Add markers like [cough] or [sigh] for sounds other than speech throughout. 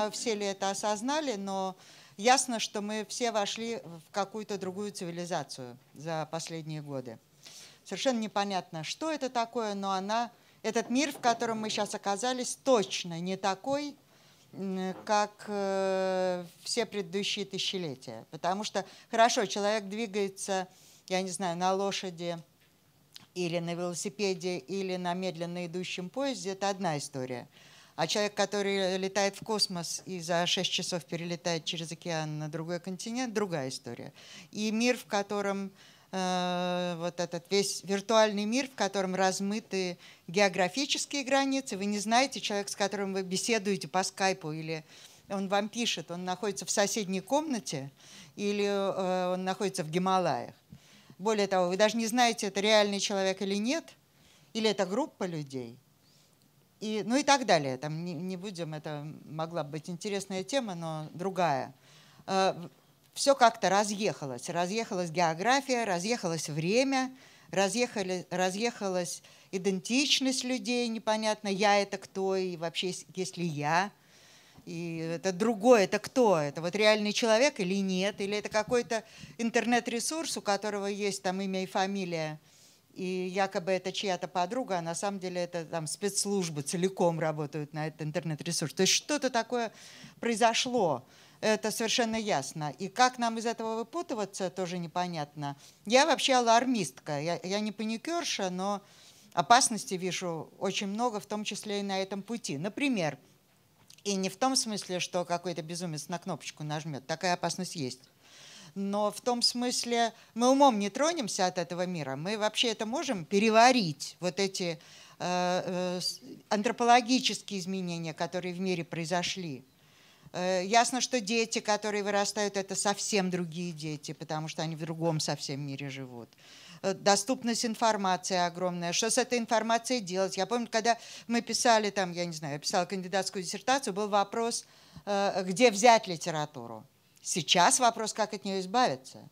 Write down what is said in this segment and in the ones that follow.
знаю, все ли это осознали, но ясно, что мы все вошли в какую-то другую цивилизацию за последние годы. Совершенно непонятно, что это такое, но она, этот мир, в котором мы сейчас оказались, точно не такой, как э, все предыдущие тысячелетия. Потому что, хорошо, человек двигается, я не знаю, на лошади или на велосипеде, или на медленно идущем поезде, это одна история – а человек, который летает в космос и за 6 часов перелетает через океан на другой континент, другая история. И мир, в котором э, вот этот весь виртуальный мир, в котором размыты географические границы. Вы не знаете человека, с которым вы беседуете по скайпу, или он вам пишет, он находится в соседней комнате, или э, он находится в Гималаях. Более того, вы даже не знаете, это реальный человек или нет, или это группа людей – и, ну и так далее. Там не, не будем, это могла быть интересная тема, но другая. Э, Все как-то разъехалось. Разъехалась география, разъехалось время, разъехали, разъехалась идентичность людей, непонятно, я это кто, и вообще, если я, и это другой, это кто? Это вот реальный человек или нет? Или это какой-то интернет-ресурс, у которого есть там имя и фамилия, и якобы это чья-то подруга, а на самом деле это там спецслужбы целиком работают на этот интернет-ресурс. То есть что-то такое произошло, это совершенно ясно. И как нам из этого выпутываться, тоже непонятно. Я вообще алармистка, я, я не паникерша, но опасности вижу очень много, в том числе и на этом пути. Например, и не в том смысле, что какой-то безумец на кнопочку нажмет. Такая опасность есть но в том смысле мы умом не тронемся от этого мира, мы вообще это можем переварить, вот эти э, э, антропологические изменения, которые в мире произошли. Э, ясно, что дети, которые вырастают, это совсем другие дети, потому что они в другом совсем мире живут э, доступность информации огромная. Что с этой информацией делать? Я помню, когда мы писали там, я не знаю, я писала кандидатскую диссертацию, был вопрос, э, где взять литературу. Сейчас вопрос, как от нее избавиться.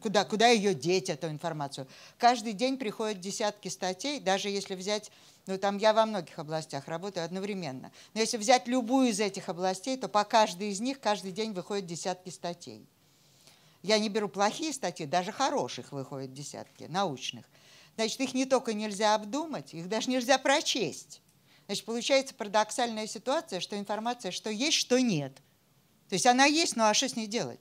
Куда, куда ее деть, эту информацию? Каждый день приходят десятки статей, даже если взять, ну там я во многих областях работаю одновременно, но если взять любую из этих областей, то по каждой из них каждый день выходят десятки статей. Я не беру плохие статьи, даже хороших выходят десятки, научных. Значит, их не только нельзя обдумать, их даже нельзя прочесть. Значит, получается парадоксальная ситуация, что информация, что есть, что нет – то есть она есть, но ну, а что с ней делать?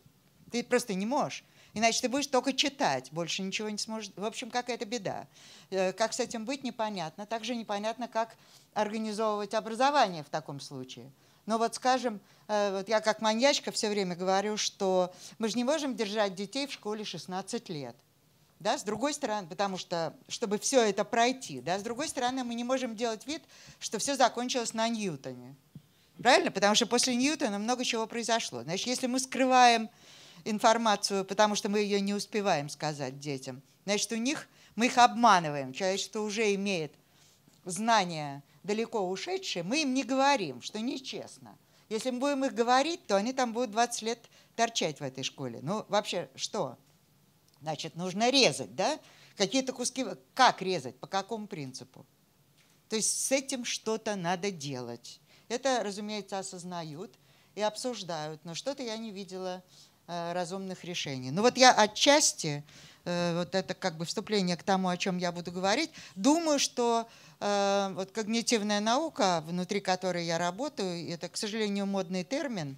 Ты просто не можешь. Иначе ты будешь только читать, больше ничего не сможешь. В общем, какая-то беда. Э, как с этим быть, непонятно. Также непонятно, как организовывать образование в таком случае. Но вот, скажем, э, вот я как маньячка все время говорю, что мы же не можем держать детей в школе 16 лет. Да, с другой стороны, потому что, чтобы все это пройти, да, с другой стороны, мы не можем делать вид, что все закончилось на Ньютоне. Правильно? Потому что после Ньютона много чего произошло. Значит, если мы скрываем информацию, потому что мы ее не успеваем сказать детям, значит, у них мы их обманываем. Человечество уже имеет знания далеко ушедшие, мы им не говорим, что нечестно. Если мы будем их говорить, то они там будут 20 лет торчать в этой школе. Ну, вообще, что? Значит, нужно резать, да? Какие-то куски... Как резать? По какому принципу? То есть с этим что-то надо делать. Это, разумеется, осознают и обсуждают, но что-то я не видела э, разумных решений. Ну вот я отчасти, э, вот это как бы вступление к тому, о чем я буду говорить, думаю, что э, вот когнитивная наука, внутри которой я работаю, это, к сожалению, модный термин,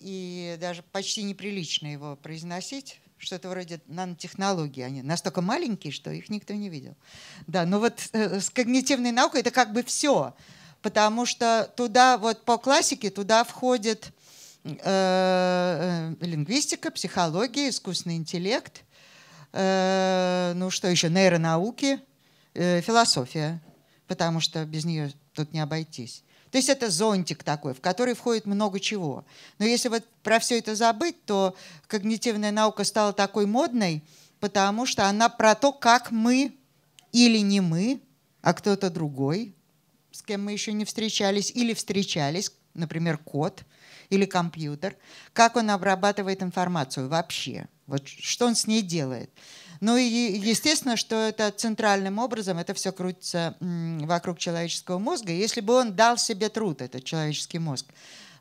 и даже почти неприлично его произносить, что-то вроде нанотехнологии, Они настолько маленькие, что их никто не видел. Да, но вот с когнитивной наукой это как бы все потому что туда вот по классике туда входит э, э, лингвистика, психология, искусственный интеллект, э, ну что еще, нейронауки, э, философия, потому что без нее тут не обойтись. То есть это зонтик такой, в который входит много чего. Но если вот про все это забыть, то когнитивная наука стала такой модной, потому что она про то, как мы или не мы, а кто-то другой с кем мы еще не встречались, или встречались, например, код или компьютер, как он обрабатывает информацию вообще, вот что он с ней делает. Ну и естественно, что это центральным образом, это все крутится вокруг человеческого мозга. Если бы он дал себе труд, этот человеческий мозг,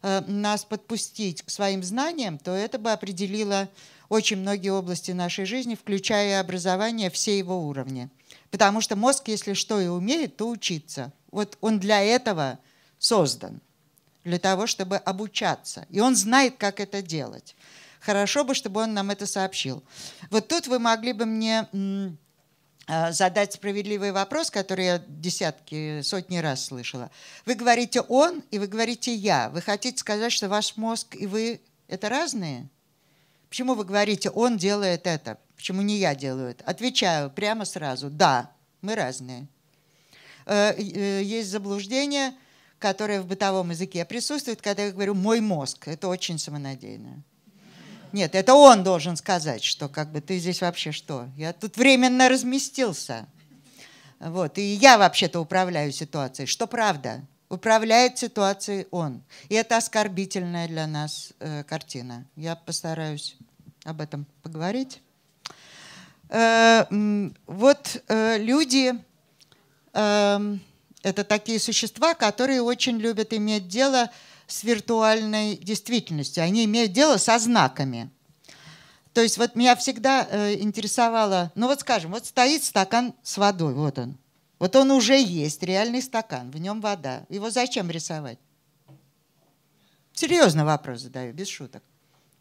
э, нас подпустить к своим знаниям, то это бы определило очень многие области нашей жизни, включая образование все его уровни. Потому что мозг, если что и умеет, то учиться – вот он для этого создан, для того, чтобы обучаться. И он знает, как это делать. Хорошо бы, чтобы он нам это сообщил. Вот тут вы могли бы мне а, задать справедливый вопрос, который я десятки, сотни раз слышала. Вы говорите «он» и вы говорите «я». Вы хотите сказать, что ваш мозг и вы – это разные? Почему вы говорите «он делает это», почему не я делаю это? Отвечаю прямо сразу «да, мы разные». Э, э, есть заблуждение, которое в бытовом языке присутствует, когда я говорю «мой мозг». Это очень самонадеянно. Нет, это он должен сказать, что как бы ты здесь вообще что? Я тут временно разместился. Вот. И я вообще-то управляю ситуацией, что правда. Управляет ситуацией он. И это оскорбительная для нас э, картина. Я постараюсь об этом поговорить. Э, вот э, люди Эм, это такие существа, которые очень любят иметь дело с виртуальной действительностью. Они имеют дело со знаками. То есть вот меня всегда э, интересовало, ну вот скажем, вот стоит стакан с водой, вот он. Вот он уже есть, реальный стакан, в нем вода. Его зачем рисовать? Серьезно вопрос задаю, без шуток.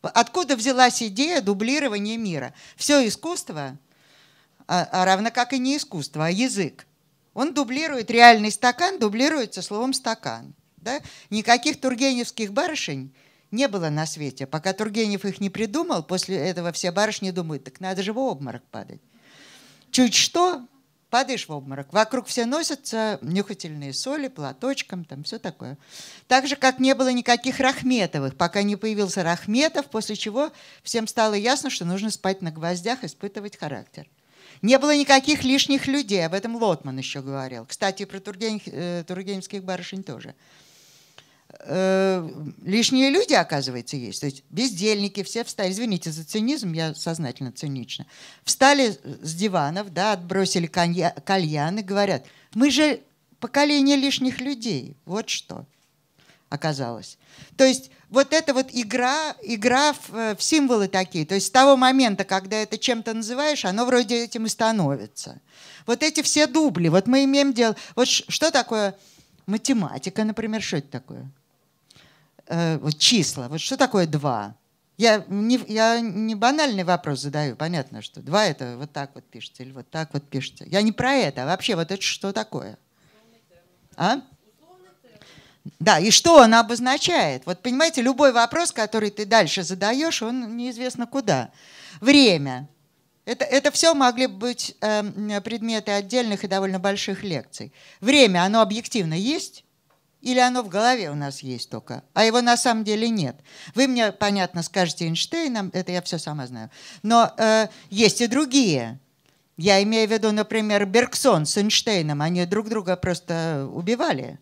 Откуда взялась идея дублирования мира? Все искусство, а, а равно как и не искусство, а язык он дублирует реальный стакан, дублируется словом «стакан». Да? Никаких тургеневских барышень не было на свете. Пока Тургенев их не придумал, после этого все барышни думают, так надо же в обморок падать. Чуть что, падаешь в обморок. Вокруг все носятся нюхательные соли, платочком, там все такое. Так же, как не было никаких Рахметовых, пока не появился Рахметов, после чего всем стало ясно, что нужно спать на гвоздях, испытывать характер. Не было никаких лишних людей, об этом Лотман еще говорил. Кстати, про э, тургеневских барышень тоже. Э, лишние люди, оказывается, есть. То есть бездельники все встали. Извините за цинизм, я сознательно цинична. Встали с диванов, да, отбросили конья, кальян и говорят, мы же поколение лишних людей, вот что оказалось. То есть вот эта вот игра, игра в, э, в символы такие. То есть с того момента, когда это чем-то называешь, оно вроде этим и становится. Вот эти все дубли. Вот мы имеем дело... Вот что такое математика, например? Что это такое? Э, вот числа. Вот что такое два? Я не, я не банальный вопрос задаю, понятно, что два это вот так вот пишется или вот так вот пишется. Я не про это, а вообще вот это что такое? А? Да, и что она обозначает? Вот понимаете, любой вопрос, который ты дальше задаешь, он неизвестно куда. Время. Это, это все могли быть э, предметы отдельных и довольно больших лекций. Время, оно объективно есть? Или оно в голове у нас есть только, а его на самом деле нет. Вы мне, понятно, скажете Эйнштейном, это я все сама знаю. Но э, есть и другие. Я имею в виду, например, Бергсон с Эйнштейном. Они друг друга просто убивали.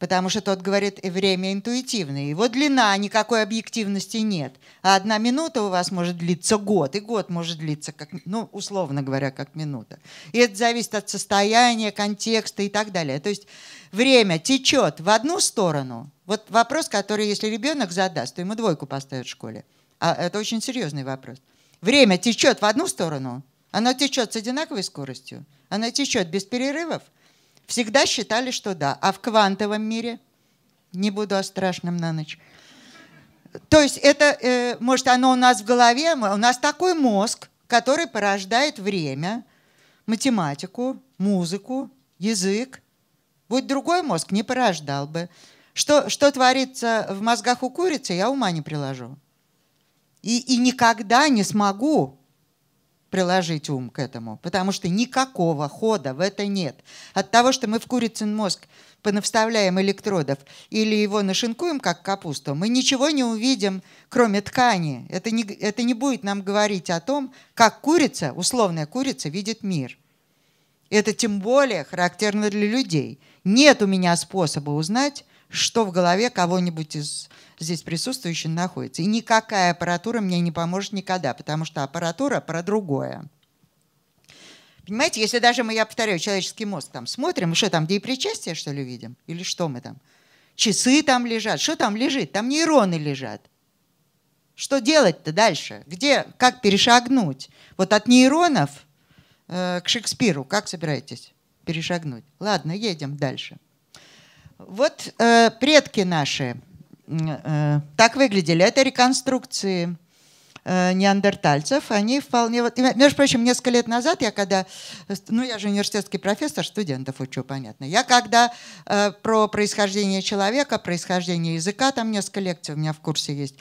Потому что тот говорит, время интуитивное. Его длина, а никакой объективности нет. А одна минута у вас может длиться год, и год может длиться, как, ну, условно говоря, как минута. И это зависит от состояния, контекста и так далее. То есть время течет в одну сторону. Вот вопрос, который, если ребенок задаст, то ему двойку поставят в школе. А это очень серьезный вопрос. Время течет в одну сторону, оно течет с одинаковой скоростью, оно течет без перерывов – Всегда считали, что да. А в квантовом мире, не буду о страшном на ночь, то есть это, э, может, оно у нас в голове, у нас такой мозг, который порождает время, математику, музыку, язык. Будь другой мозг, не порождал бы. Что, что творится в мозгах у курицы, я ума не приложу. И, и никогда не смогу приложить ум к этому, потому что никакого хода в это нет. От того, что мы в курицын мозг понавставляем электродов или его нашинкуем, как капусту, мы ничего не увидим, кроме ткани. Это не, это не будет нам говорить о том, как курица, условная курица, видит мир. Это тем более характерно для людей. Нет у меня способа узнать, что в голове кого-нибудь из здесь присутствующий находится, И никакая аппаратура мне не поможет никогда, потому что аппаратура про другое. Понимаете, если даже мы, я повторяю, человеческий мозг там смотрим, что там, где деепричастие, что ли, видим? Или что мы там? Часы там лежат. Что там лежит? Там нейроны лежат. Что делать-то дальше? Где, как перешагнуть? Вот от нейронов э, к Шекспиру как собираетесь перешагнуть? Ладно, едем дальше. Вот э, предки наши, Э, так выглядели. Это реконструкции Э, неандертальцев, они вполне... Вот, между прочим, несколько лет назад я когда... Ну, я же университетский профессор, студентов учу, понятно. Я когда э, про происхождение человека, происхождение языка, там несколько лекций у меня в курсе есть,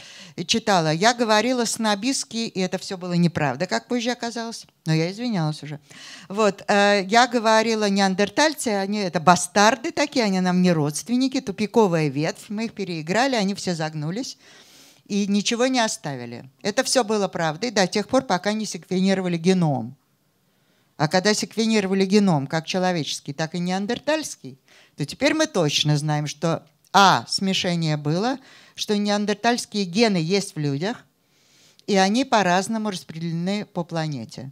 читала, я говорила снобистски, и это все было неправда, как позже оказалось, но я извинялась уже. Вот, э, я говорила, неандертальцы, они это бастарды такие, они нам не родственники, тупиковая ветвь, мы их переиграли, они все загнулись и ничего не оставили. Это все было правдой до тех пор, пока не секвенировали геном. А когда секвенировали геном, как человеческий, так и неандертальский, то теперь мы точно знаем, что а, смешение было, что неандертальские гены есть в людях, и они по-разному распределены по планете.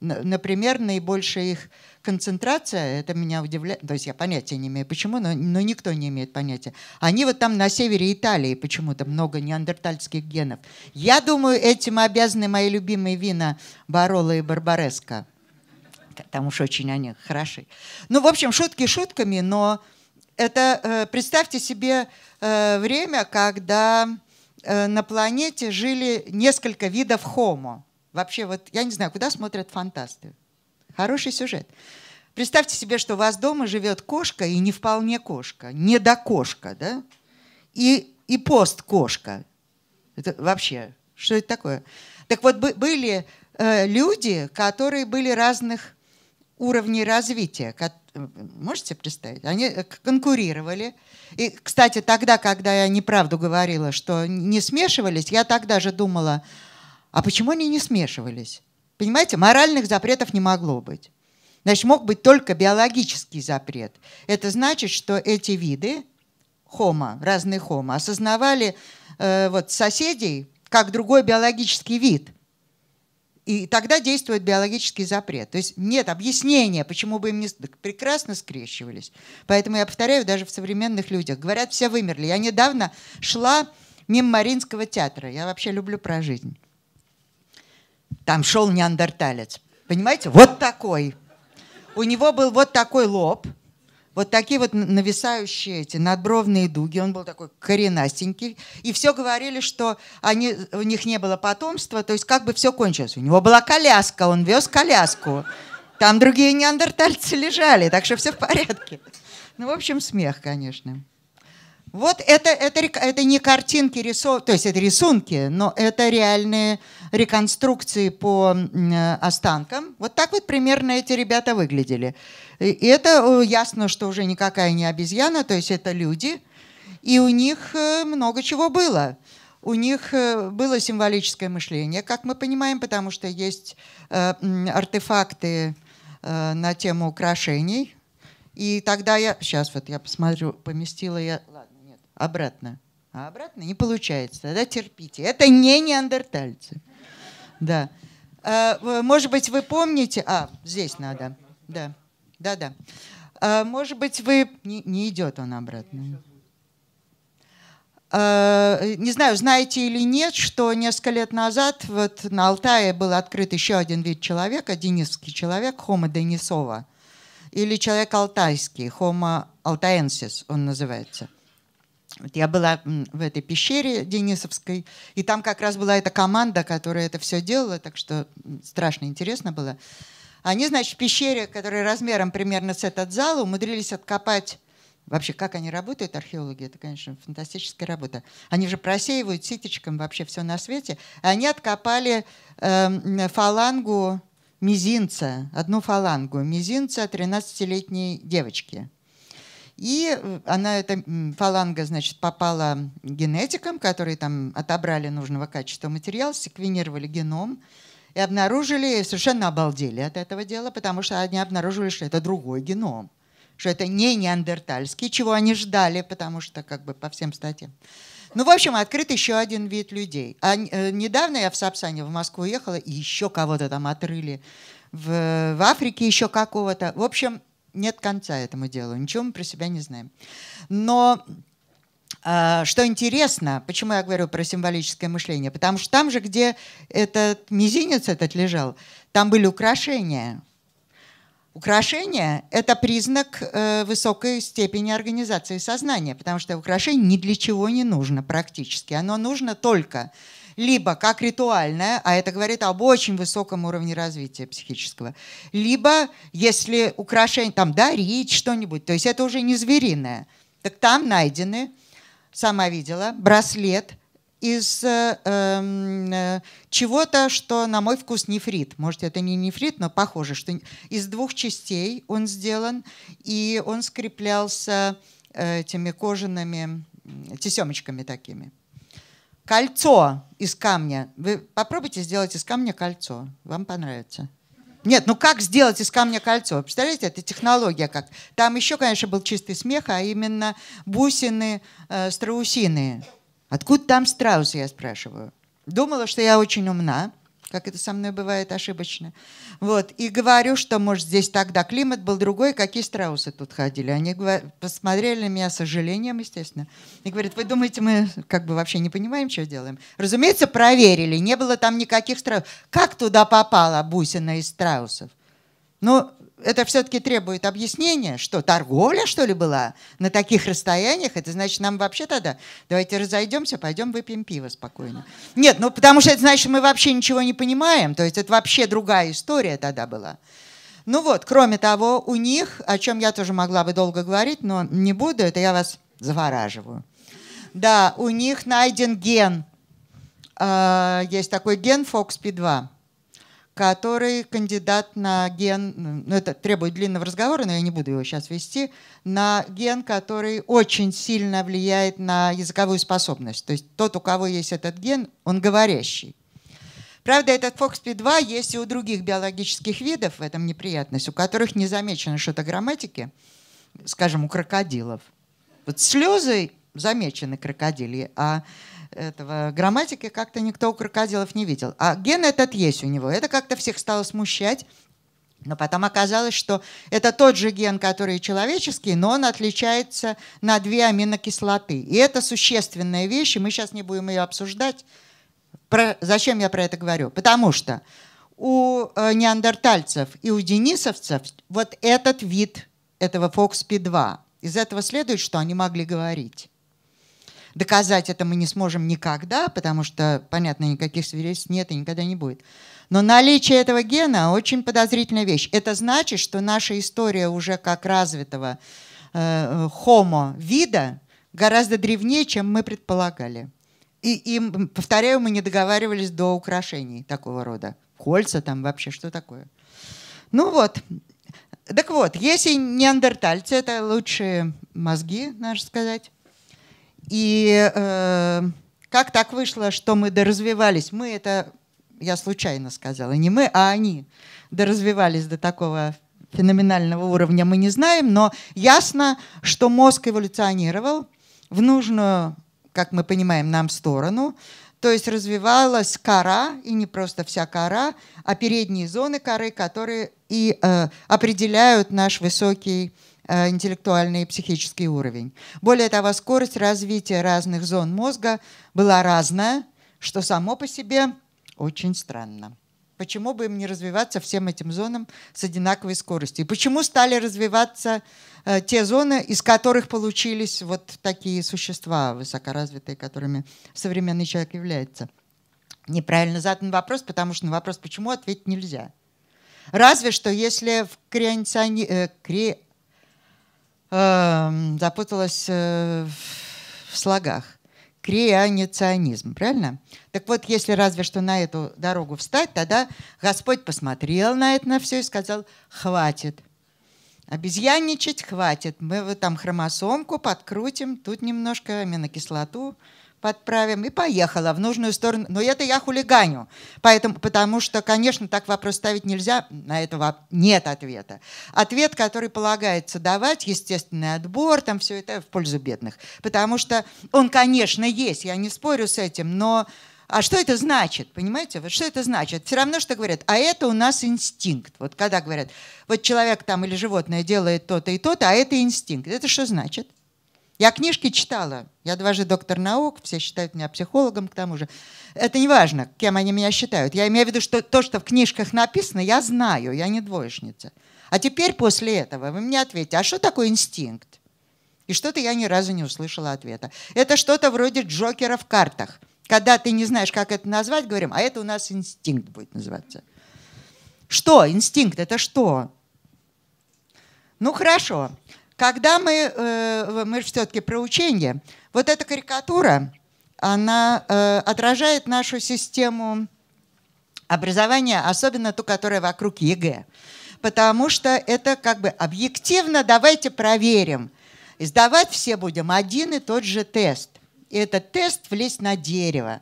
Например, наибольшее их концентрация, это меня удивляет, то есть я понятия не имею, почему, но, но никто не имеет понятия. Они вот там на севере Италии почему-то много неандертальских генов. Я думаю, этим обязаны мои любимые вина Барола и Барбареска, потому что очень они хороши. Ну, в общем, шутки шутками, но это, э, представьте себе э, время, когда э, на планете жили несколько видов хомо. Вообще, вот я не знаю, куда смотрят фантасты. Хороший сюжет. Представьте себе, что у вас дома живет кошка и не вполне кошка, не до кошка, да? И, и пост кошка. Это вообще, что это такое? Так вот, были э, люди, которые были разных уровней развития. Э, можете представить? Они э, конкурировали. И, кстати, тогда, когда я неправду говорила, что не смешивались, я тогда же думала, а почему они не смешивались? Понимаете, моральных запретов не могло быть. Значит, мог быть только биологический запрет. Это значит, что эти виды, хома, разные хома, осознавали э, вот, соседей как другой биологический вид. И тогда действует биологический запрет. То есть нет объяснения, почему бы им не прекрасно скрещивались. Поэтому я повторяю, даже в современных людях. Говорят, все вымерли. Я недавно шла мимо Мариинского театра. Я вообще люблю про жизнь там шел неандерталец. Понимаете? Вот такой. У него был вот такой лоб, вот такие вот нависающие эти надбровные дуги, он был такой коренастенький, и все говорили, что они, у них не было потомства, то есть как бы все кончилось. У него была коляска, он вез коляску, там другие неандертальцы лежали, так что все в порядке. Ну, в общем, смех, конечно. Вот это, это, это не картинки, рисов... то есть это рисунки, но это реальные реконструкции по э, останкам. Вот так вот примерно эти ребята выглядели. И это э, ясно, что уже никакая не обезьяна, то есть это люди. И у них э, много чего было. У них было символическое мышление, как мы понимаем, потому что есть артефакты на тему украшений, и тогда я, сейчас вот я посмотрю, поместила я обратно. А обратно не получается. Тогда терпите. Это не неандертальцы. Да. А, может быть, вы помните... А, здесь надо. Да, да, да. Может быть, вы... Не, не идет он обратно. А, не знаю, знаете или нет, что несколько лет назад вот на Алтае был открыт еще один вид человека, денисский человек, Homo Денисова, или человек алтайский, Homo altaensis он называется – вот я была в этой пещере Денисовской, и там как раз была эта команда, которая это все делала, так что страшно интересно было. Они, значит, в пещере, которая размером примерно с этот зал, умудрились откопать Вообще, как они работают, археологи, это, конечно, фантастическая работа. Они же просеивают ситечком вообще все на свете. Они откопали э, фалангу мизинца, одну фалангу мизинца 13-летней девочки – и она, эта фаланга, значит, попала генетикам, которые там отобрали нужного качества материал, секвенировали геном и обнаружили, совершенно обалдели от этого дела, потому что они обнаружили, что это другой геном, что это не неандертальский, чего они ждали, потому что как бы по всем статьям. Ну, в общем, открыт еще один вид людей. А э, недавно я в Сапсане в Москву ехала, и еще кого-то там отрыли. В, в Африке еще какого-то. В общем, нет конца этому делу, ничего мы про себя не знаем. Но а, что интересно, почему я говорю про символическое мышление? Потому что там же, где этот мизинец этот лежал, там были украшения. Украшение – это признак э, высокой степени организации сознания, потому что украшение ни для чего не нужно практически. Оно нужно только либо как ритуальное, а это говорит об очень высоком уровне развития психического, либо если украшение, там дарить что-нибудь, то есть это уже не звериное. Так там найдены, сама видела, браслет из э, эм, э, чего-то, что на мой вкус нефрит. Может, это не нефрит, но похоже, что из двух частей он сделан, и он скреплялся э, этими кожаными тесемочками такими. Кольцо из камня. Вы попробуйте сделать из камня кольцо. Вам понравится. Нет, ну как сделать из камня кольцо? Представляете, это технология как. Там еще, конечно, был чистый смех, а именно бусины э, страусиные. Откуда там страусы? я спрашиваю? Думала, что я очень умна как это со мной бывает ошибочно. Вот. И говорю, что, может, здесь тогда климат был другой, какие страусы тут ходили. Они посмотрели на меня с сожалением, естественно. И говорят, вы думаете, мы как бы вообще не понимаем, что делаем? Разумеется, проверили, не было там никаких страусов. Как туда попала бусина из страусов? Ну, это все-таки требует объяснения, что торговля, что ли, была на таких расстояниях, это значит, нам вообще тогда давайте разойдемся, пойдем выпьем пиво спокойно. Нет, ну потому что это значит, мы вообще ничего не понимаем, то есть это вообще другая история тогда была. Ну вот, кроме того, у них, о чем я тоже могла бы долго говорить, но не буду, это я вас завораживаю. Да, у них найден ген, а, есть такой ген FOXP2, который кандидат на ген, ну это требует длинного разговора, но я не буду его сейчас вести, на ген, который очень сильно влияет на языковую способность. То есть тот, у кого есть этот ген, он говорящий. Правда, этот FOXP2 есть и у других биологических видов, в этом неприятность, у которых не замечено что-то грамматики, скажем, у крокодилов. Вот слезы замечены крокодили, а этого грамматики как-то никто у крокодилов не видел. А ген этот есть у него. Это как-то всех стало смущать. Но потом оказалось, что это тот же ген, который и человеческий, но он отличается на две аминокислоты. И это существенная вещь, и мы сейчас не будем ее обсуждать. Про, зачем я про это говорю? Потому что у э, неандертальцев и у денисовцев вот этот вид этого FOXP2. Из этого следует, что они могли говорить. Доказать это мы не сможем никогда, потому что, понятно, никаких свидетельств нет и никогда не будет. Но наличие этого гена очень подозрительная вещь. Это значит, что наша история уже как развитого э, хомо вида гораздо древнее, чем мы предполагали. И, и, повторяю, мы не договаривались до украшений такого рода. Кольца там вообще, что такое? Ну вот. Так вот, если неандертальцы, это лучшие мозги, надо сказать, и э, как так вышло, что мы доразвивались? Мы это, я случайно сказала, не мы, а они доразвивались до такого феноменального уровня, мы не знаем, но ясно, что мозг эволюционировал в нужную, как мы понимаем, нам сторону. То есть развивалась кора, и не просто вся кора, а передние зоны коры, которые и э, определяют наш высокий Э, интеллектуальный и психический уровень. Более того, скорость развития разных зон мозга была разная, что само по себе очень странно. Почему бы им не развиваться всем этим зонам с одинаковой скоростью? И почему стали развиваться э, те зоны, из которых получились вот такие существа высокоразвитые, которыми современный человек является? Неправильно задан вопрос, потому что на вопрос «почему?» ответить нельзя. Разве что если в креационе, э, кре, Эм, запуталась э, в слогах. Креаниционизм, правильно? Так вот, если разве что на эту дорогу встать, тогда Господь посмотрел на это, на все и сказал, хватит. Обезьянничать хватит. Мы вот там хромосомку подкрутим, тут немножко аминокислоту, подправим, и поехала в нужную сторону. Но это я хулиганю. Поэтому, потому что, конечно, так вопрос ставить нельзя, на это нет ответа. Ответ, который полагается давать, естественный отбор, там все это в пользу бедных. Потому что он, конечно, есть, я не спорю с этим, но а что это значит, понимаете? Вот что это значит? Все равно, что говорят, а это у нас инстинкт. Вот когда говорят, вот человек там или животное делает то-то и то-то, а это инстинкт. Это что значит? Я книжки читала. Я дважды доктор наук, все считают меня психологом к тому же. Это не важно, кем они меня считают. Я имею в виду, что то, что в книжках написано, я знаю, я не двоечница. А теперь после этого вы мне ответите, а что такое инстинкт? И что-то я ни разу не услышала ответа. Это что-то вроде Джокера в картах. Когда ты не знаешь, как это назвать, говорим, а это у нас инстинкт будет называться. Что? Инстинкт – это что? Ну, хорошо. Когда мы, э, мы же все-таки про учение, вот эта карикатура, она э, отражает нашу систему образования, особенно ту, которая вокруг ЕГЭ. Потому что это как бы объективно, давайте проверим. Сдавать все будем один и тот же тест. И этот тест влезть на дерево.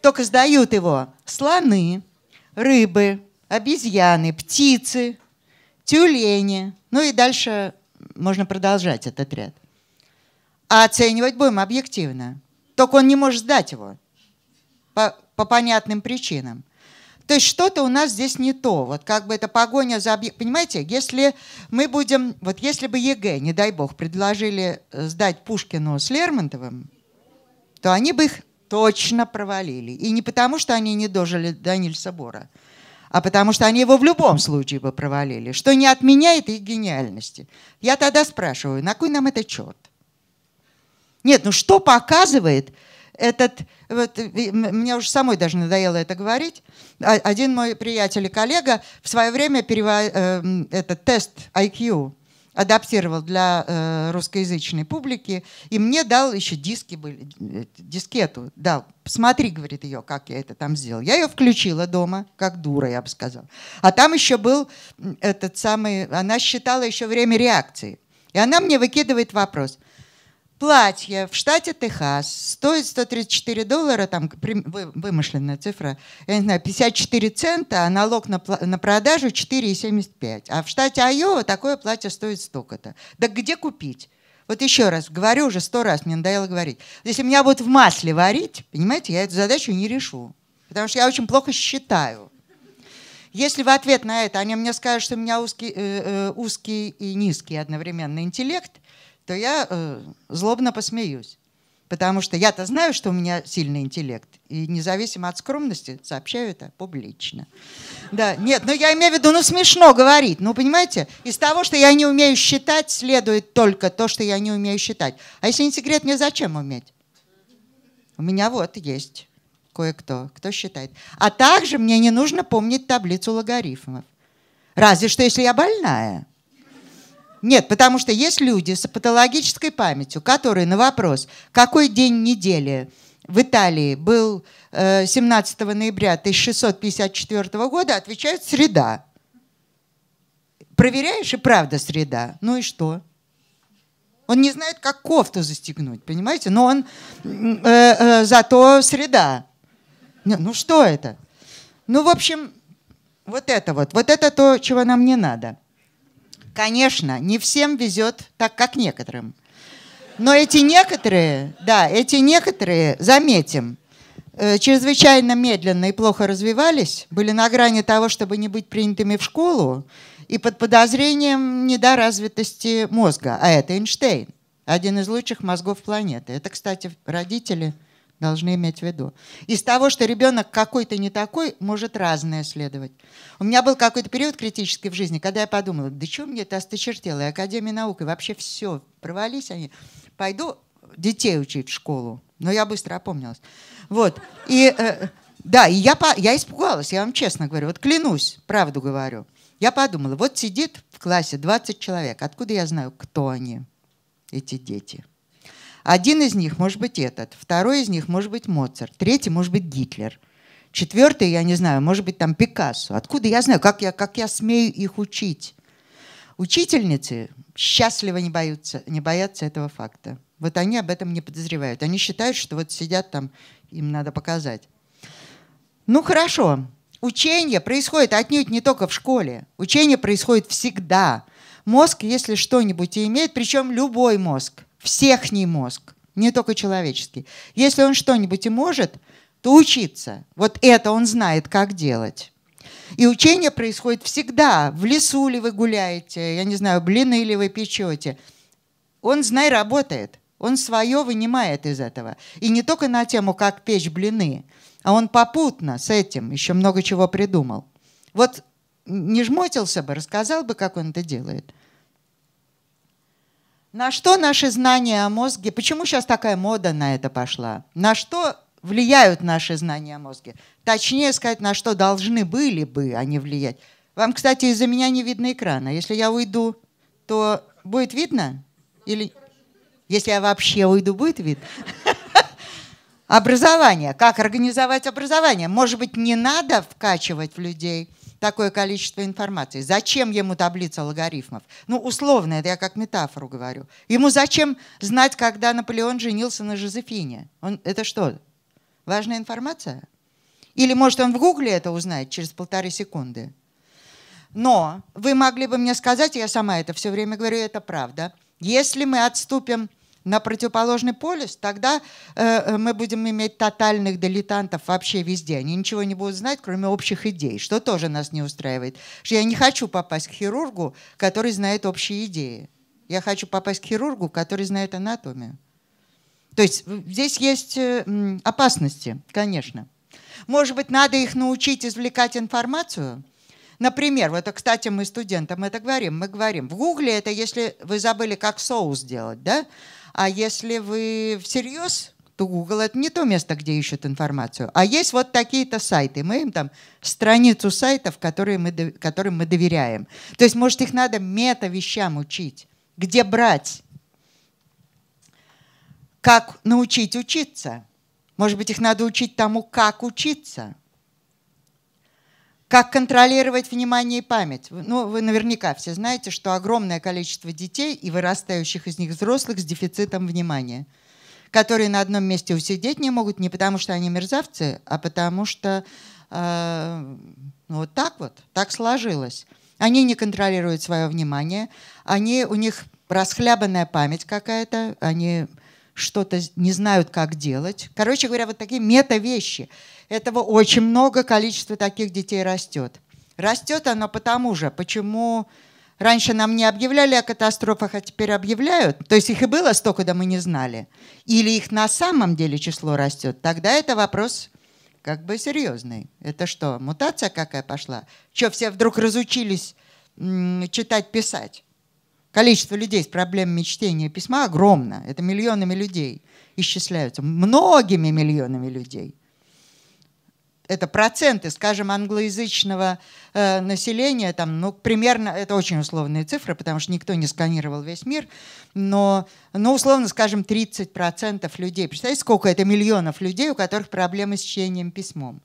Только сдают его слоны, рыбы, обезьяны, птицы, тюлени. Ну и дальше можно продолжать этот ряд. А оценивать будем объективно. Только он не может сдать его по, по понятным причинам. То есть что-то у нас здесь не то. Вот как бы эта погоня за объект. Понимаете, если мы будем... Вот если бы ЕГЭ, не дай бог, предложили э, сдать Пушкину с Лермонтовым, то они бы их точно провалили. И не потому, что они не дожили до Нильса Бора – а потому что они его в любом случае бы провалили, что не отменяет их гениальности. Я тогда спрашиваю, на кой нам это черт? Нет, ну что показывает этот... Вот, мне уже самой даже надоело это говорить. А, один мой приятель и коллега в свое время перево, э, этот тест IQ адаптировал для э, русскоязычной публики, и мне дал еще диски были, э, дискету дал. Посмотри, говорит ее, как я это там сделал. Я ее включила дома, как дура, я бы сказала. А там еще был этот самый, она считала еще время реакции. И она мне выкидывает вопрос. Платье в штате Техас стоит 134 доллара, там вымышленная цифра, я не знаю, 54 цента, а налог на, на продажу 4,75. А в штате Айова такое платье стоит столько-то. Да где купить? Вот еще раз, говорю уже сто раз, мне надоело говорить. Если меня будут в масле варить, понимаете, я эту задачу не решу. Потому что я очень плохо считаю. Если в ответ на это они мне скажут, что у меня узкий, э, э, узкий и низкий одновременно интеллект, то я э, злобно посмеюсь. Потому что я-то знаю, что у меня сильный интеллект. И независимо от скромности сообщаю это публично. Да, нет, но ну я имею в виду, ну смешно говорить. Ну, понимаете, из того, что я не умею считать, следует только то, что я не умею считать. А если не секрет, мне зачем уметь? У меня вот есть кое-кто, кто считает. А также мне не нужно помнить таблицу логарифмов. Разве что, если я больная. Нет, потому что есть люди с патологической памятью, которые на вопрос, какой день недели в Италии был 17 э, ноября 1654 года, отвечают «среда». Проверяешь, и правда среда. Ну и что? Он не знает, как кофту застегнуть, понимаете? Но он э, э, зато среда. Не, ну что это? Ну, в общем, вот это вот. Вот это то, чего нам не надо. Конечно, не всем везет так, как некоторым. Но эти некоторые, да, эти некоторые, заметим, э, чрезвычайно медленно и плохо развивались, были на грани того, чтобы не быть принятыми в школу, и под подозрением недоразвитости мозга. А это Эйнштейн, один из лучших мозгов планеты. Это, кстати, родители – должны иметь в виду. Из того, что ребенок какой-то не такой, может разное следовать. У меня был какой-то период критический в жизни, когда я подумала, да что мне это осточертело, и Академия наук, и вообще все, провались они. Пойду детей учить в школу. Но я быстро опомнилась. Вот. И э, да, и я, я испугалась, я вам честно говорю. Вот клянусь, правду говорю. Я подумала, вот сидит в классе 20 человек. Откуда я знаю, кто они, эти дети? Один из них может быть этот, второй из них может быть Моцарт, третий может быть Гитлер, четвертый, я не знаю, может быть там Пикассо. Откуда я знаю, как я, как я смею их учить? Учительницы счастливо не боятся, не боятся этого факта. Вот они об этом не подозревают. Они считают, что вот сидят там, им надо показать. Ну хорошо, учение происходит отнюдь не только в школе. Учение происходит всегда. Мозг, если что-нибудь и имеет, причем любой мозг – всех всехний мозг, не только человеческий. Если он что-нибудь и может, то учиться. Вот это он знает, как делать. И учение происходит всегда. В лесу ли вы гуляете, я не знаю, блины ли вы печете. Он, знай, работает. Он свое вынимает из этого. И не только на тему, как печь блины, а он попутно с этим еще много чего придумал. Вот не жмотился бы, рассказал бы, как он это делает – на что наши знания о мозге, почему сейчас такая мода на это пошла? На что влияют наши знания о мозге? Точнее сказать, на что должны были бы они влиять. Вам, кстати, из-за меня не видно экрана. Если я уйду, то будет видно? Или если я вообще уйду, будет видно? [laughs] Образование. Как организовать образование? Может быть, не надо вкачивать в людей – такое количество информации? Зачем ему таблица логарифмов? Ну, условно, это я как метафору говорю. Ему зачем знать, когда Наполеон женился на Жозефине? Он, это что, важная информация? Или, может, он в Гугле это узнает через полторы секунды? Но вы могли бы мне сказать, я сама это все время говорю, это правда. Если мы отступим на противоположный полюс, тогда э, э, мы будем иметь тотальных дилетантов вообще везде. Они ничего не будут знать, кроме общих идей, что тоже нас не устраивает. Что я не хочу попасть к хирургу, который знает общие идеи. Я хочу попасть к хирургу, который знает анатомию. То есть здесь есть э, опасности, конечно. Может быть, надо их научить извлекать информацию – Например, вот, кстати, мы студентам это говорим, мы говорим, в гугле это если вы забыли, как соус делать, да? А если вы всерьез, то Google это не то место, где ищут информацию. А есть вот такие-то сайты. Мы им там страницу сайтов, которые мы, которым мы доверяем. То есть, может, их надо мета-вещам учить. Где брать? Как научить учиться? Может быть, их надо учить тому, как учиться? Как контролировать внимание и память? Ну, вы наверняка все знаете, что огромное количество детей и вырастающих из них взрослых с дефицитом внимания, которые на одном месте усидеть не могут не потому, что они мерзавцы, а потому что э, ну, вот так вот, так сложилось. Они не контролируют свое внимание, они, у них расхлябанная память какая-то, они что-то не знают, как делать. Короче говоря, вот такие мета-вещи. Этого очень много, количество таких детей растет. Растет оно потому же, почему раньше нам не объявляли о катастрофах, а теперь объявляют. То есть их и было столько, да мы не знали. Или их на самом деле число растет. Тогда это вопрос как бы серьезный. Это что, мутация какая пошла? Что, все вдруг разучились читать, писать? Количество людей с проблемами чтения и письма огромно. Это миллионами людей исчисляются. Многими миллионами людей это проценты, скажем, англоязычного э, населения, там, ну, примерно, это очень условные цифры, потому что никто не сканировал весь мир, но, ну, условно, скажем, 30% людей. Представляете, сколько это миллионов людей, у которых проблемы с чтением письмом.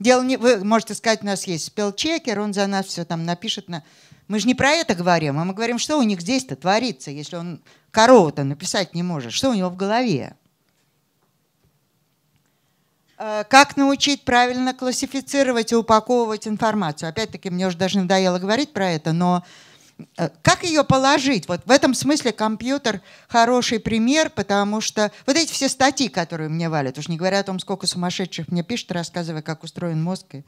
Дело не, вы можете сказать, у нас есть спелчекер, он за нас все там напишет. На... Мы же не про это говорим, а мы говорим, что у них здесь-то творится, если он корову-то написать не может, что у него в голове. Э, как научить правильно классифицировать и упаковывать информацию? Опять-таки, мне уже даже надоело говорить про это, но э, как ее положить? Вот в этом смысле компьютер хороший пример, потому что вот эти все статьи, которые мне валят, уж не говоря о том, сколько сумасшедших мне пишет, рассказывая, как устроен мозг, и,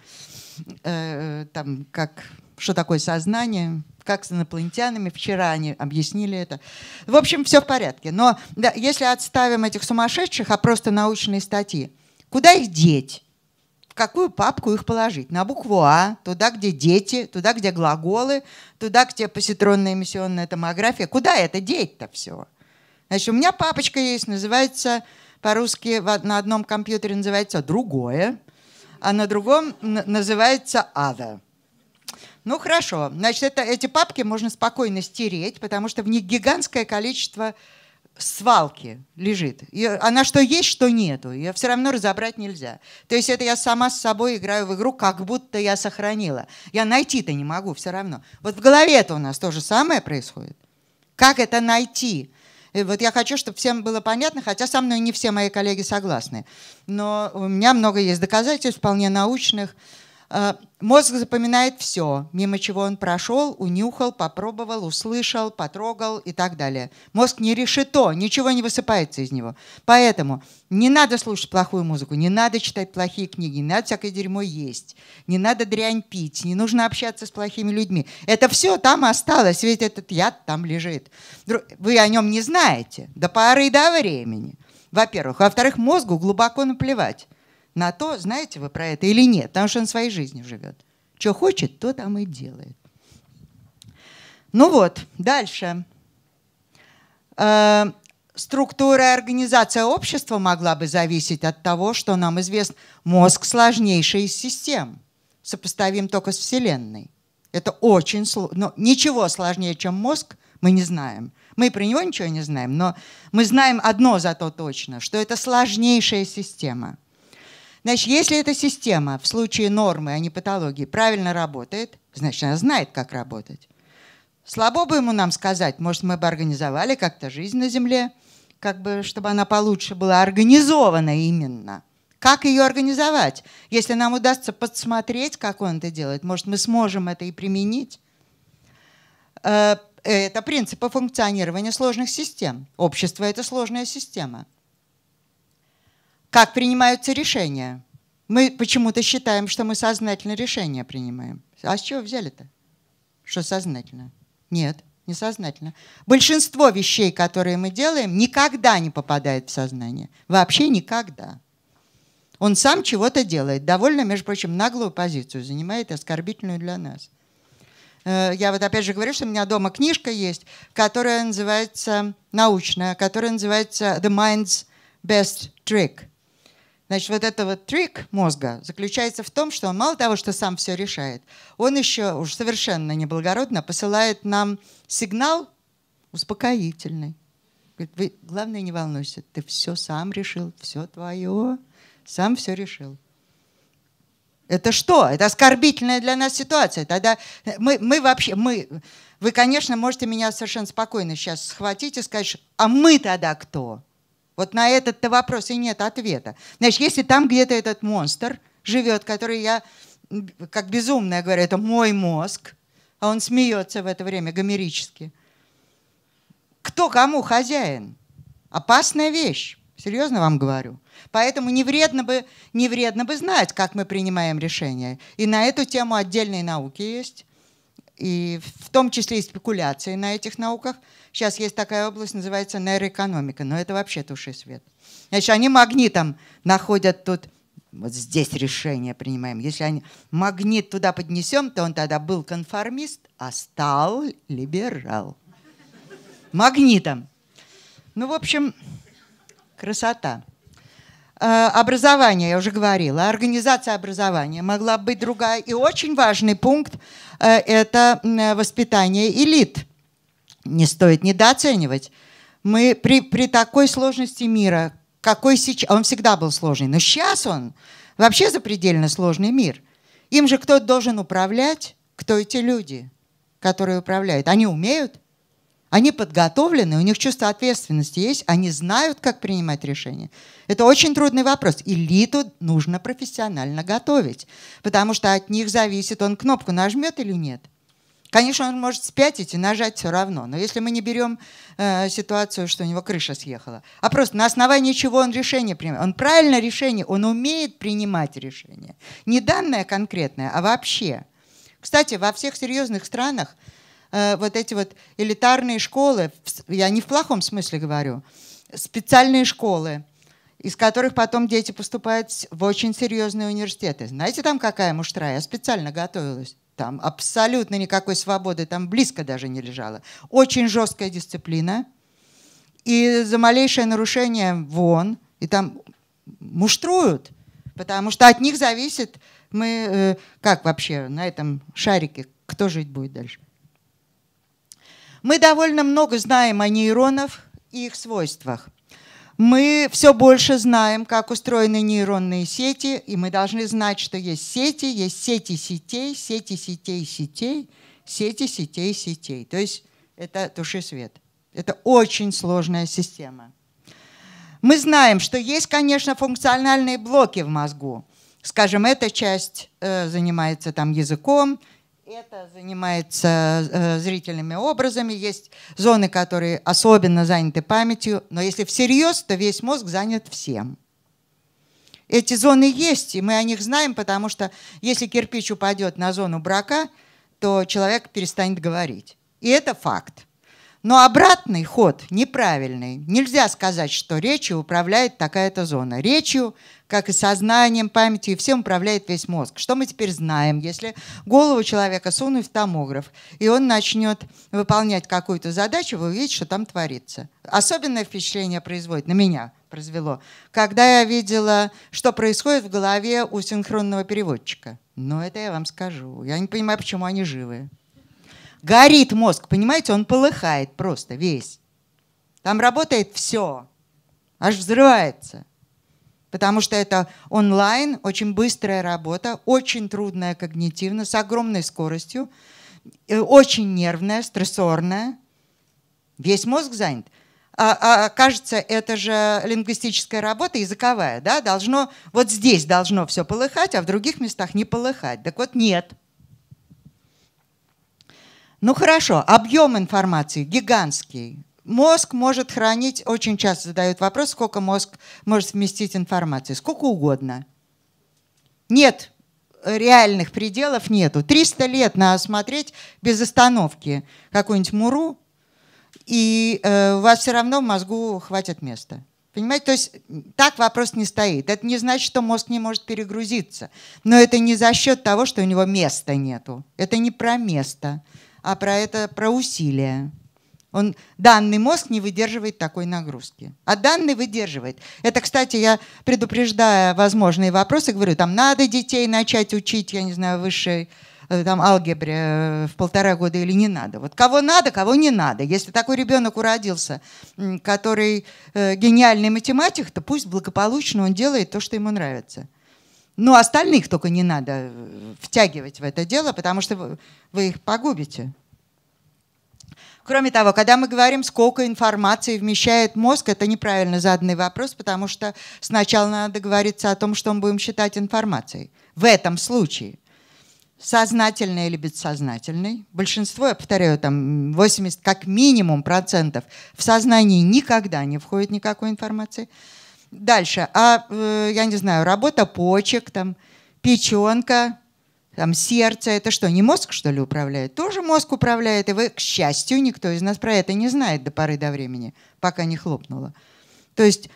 э, там, как, что такое сознание, как с инопланетянами. Вчера они объяснили это. В общем, все в порядке. Но да, если отставим этих сумасшедших, а просто научные статьи – Куда их деть? В какую папку их положить? На букву А, туда, где дети, туда, где глаголы, туда, где поситронная эмиссионная томография. Куда это деть-то все? Значит, у меня папочка есть, называется по-русски на одном компьютере называется «другое», а на другом называется «ада». Ну хорошо, значит, это, эти папки можно спокойно стереть, потому что в них гигантское количество свалке лежит. она что есть, что нету. Ее все равно разобрать нельзя. То есть это я сама с собой играю в игру, как будто я сохранила. Я найти-то не могу все равно. Вот в голове это у нас то же самое происходит. Как это найти? И вот я хочу, чтобы всем было понятно, хотя со мной не все мои коллеги согласны. Но у меня много есть доказательств, вполне научных, Э, мозг запоминает все, мимо чего он прошел, унюхал, попробовал, услышал, потрогал и так далее. Мозг не решето, ничего не высыпается из него. Поэтому не надо слушать плохую музыку, не надо читать плохие книги, не надо всякое дерьмо есть, не надо дрянь пить, не нужно общаться с плохими людьми. Это все там осталось, ведь этот яд там лежит. Вы о нем не знаете до поры до времени. Во-первых. Во-вторых, мозгу глубоко наплевать на то, знаете вы про это или нет, потому что он своей жизнью живет. Что хочет, то там и делает. Ну вот, дальше. Э, структура и организация общества могла бы зависеть от того, что нам известно. Мозг сложнейший из систем, сопоставим только с Вселенной. Это очень сложно. Ничего сложнее, чем мозг, мы не знаем. Мы про него ничего не знаем, но мы знаем одно зато точно, что это сложнейшая система – Значит, если эта система в случае нормы, а не патологии, правильно работает, значит, она знает, как работать. Слабо бы ему нам сказать, может, мы бы организовали как-то жизнь на Земле, как бы, чтобы она получше была организована именно. Как ее организовать? Если нам удастся подсмотреть, как он это делает, может, мы сможем это и применить. Э, это принципы функционирования сложных систем. Общество – это сложная система как принимаются решения. Мы почему-то считаем, что мы сознательно решения принимаем. А с чего взяли-то? Что сознательно? Нет, несознательно. Большинство вещей, которые мы делаем, никогда не попадает в сознание. Вообще никогда. Он сам чего-то делает. Довольно, между прочим, наглую позицию занимает, оскорбительную для нас. Э, я вот опять же говорю, что у меня дома книжка есть, которая называется научная, которая называется «The Mind's Best Trick». Значит, вот этот вот трик мозга заключается в том, что он мало того, что сам все решает, он еще уж совершенно неблагородно посылает нам сигнал успокоительный. Говорит, вы, главное, не волнуйся, ты все сам решил, все твое, сам все решил. Это что? Это оскорбительная для нас ситуация. Тогда э, мы, мы вообще, мы, вы, конечно, можете меня совершенно спокойно сейчас схватить и сказать, а мы тогда кто? Вот на этот-то вопрос и нет ответа. Значит, если там где-то этот монстр живет, который я, как безумная говорю, это мой мозг, а он смеется в это время гомерически. Кто кому хозяин? Опасная вещь, серьезно вам говорю. Поэтому не вредно, бы, не вредно бы знать, как мы принимаем решения. И на эту тему отдельные науки есть и в том числе и спекуляции на этих науках. Сейчас есть такая область, называется нейроэкономика, но это вообще туши свет. Значит, они магнитом находят тут, вот здесь решение принимаем. Если они магнит туда поднесем, то он тогда был конформист, а стал либерал. Магнитом. Ну, в общем, красота э, образование, я уже говорила, организация образования могла быть другая. И очень важный пункт Э, это э, воспитание элит. Не стоит недооценивать. Мы при, при такой сложности мира, какой сейчас, он всегда был сложный, но сейчас он вообще запредельно сложный мир. Им же кто должен управлять, кто эти люди, которые управляют. Они умеют? Они подготовлены, у них чувство ответственности есть, они знают, как принимать решения. Это очень трудный вопрос. Элиту нужно профессионально готовить, потому что от них зависит, он кнопку нажмет или нет. Конечно, он может спятить и нажать все равно, но если мы не берем э, ситуацию, что у него крыша съехала, а просто на основании чего он решение принимает, он правильно решение, он умеет принимать решение. Не данное конкретное, а вообще. Кстати, во всех серьезных странах Э, вот эти вот элитарные школы, я не в плохом смысле говорю, специальные школы, из которых потом дети поступают в очень серьезные университеты. Знаете, там какая муштра? Я специально готовилась. Там абсолютно никакой свободы, там близко даже не лежало. Очень жесткая дисциплина. И за малейшее нарушение вон. И там муштруют, потому что от них зависит, мы э, как вообще на этом шарике, кто жить будет дальше. Мы довольно много знаем о нейронах и их свойствах. Мы все больше знаем, как устроены нейронные сети, и мы должны знать, что есть сети, есть сети сетей, сети сетей сетей, сети сетей сетей. То есть это туши свет. Это очень сложная система. Мы знаем, что есть, конечно, функциональные блоки в мозгу. Скажем, эта часть э, занимается там языком, это занимается э, зрительными образами. Есть зоны, которые особенно заняты памятью. Но если всерьез, то весь мозг занят всем. Эти зоны есть, и мы о них знаем, потому что если кирпич упадет на зону брака, то человек перестанет говорить. И это факт. Но обратный ход неправильный. Нельзя сказать, что речью управляет такая-то зона. Речью, как и сознанием, памятью, всем управляет весь мозг. Что мы теперь знаем, если голову человека сунуть в томограф, и он начнет выполнять какую-то задачу, вы увидите, что там творится. Особенное впечатление производит на меня, произвело, когда я видела, что происходит в голове у синхронного переводчика. Но это я вам скажу. Я не понимаю, почему они живые. Горит мозг, понимаете, он полыхает просто весь. Там работает все, аж взрывается. Потому что это онлайн, очень быстрая работа, очень трудная когнитивно, с огромной скоростью, э, очень нервная, стрессорная. Весь мозг занят. А, а, кажется, это же лингвистическая работа языковая, да, должно, вот здесь должно все полыхать, а в других местах не полыхать. Так вот, нет. Ну хорошо, объем информации гигантский. Мозг может хранить, очень часто задают вопрос, сколько мозг может вместить информации, сколько угодно. Нет э, реальных пределов нету. 300 лет надо смотреть без остановки какую-нибудь муру, и э, у вас все равно в мозгу хватит места. Понимаете, то есть так вопрос не стоит. Это не значит, что мозг не может перегрузиться. Но это не за счет того, что у него места нету. Это не про место а про это, про усилия. Он, данный мозг не выдерживает такой нагрузки. А данный выдерживает. Это, кстати, я предупреждаю возможные вопросы, говорю, там надо детей начать учить, я не знаю, высшей э, там, алгебре э, в полтора года или не надо. Вот кого надо, кого не надо. Если такой ребенок уродился, который э, гениальный математик, то пусть благополучно он делает то, что ему нравится. Но ну, остальных только не надо э, втягивать в это дело, потому что вы, их погубите. Кроме того, когда мы говорим, сколько информации вмещает мозг, это неправильно заданный вопрос, потому что сначала надо договориться о том, что мы будем считать информацией. В этом случае сознательной или бессознательной. Большинство, я повторяю, там 80 как минимум процентов в сознании никогда не входит никакой информации. Дальше. А, э, я не знаю, работа почек, там, печенка, там, сердце. Это что, не мозг, что ли, управляет? Тоже мозг управляет. И вы, к счастью, никто из нас про это не знает до поры до времени, пока не хлопнуло. То есть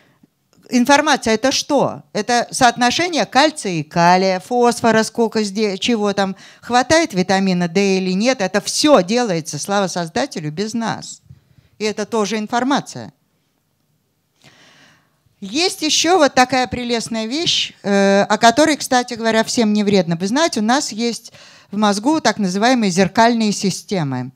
информация это что? Это соотношение кальция и калия, фосфора, сколько здесь, чего там, хватает витамина D или нет. Это все делается, слава Создателю, без нас. И это тоже информация. Есть еще вот такая прелестная вещь, э, о которой, кстати говоря, всем не вредно. Вы знаете, у нас есть в мозгу так называемые зеркальные системы.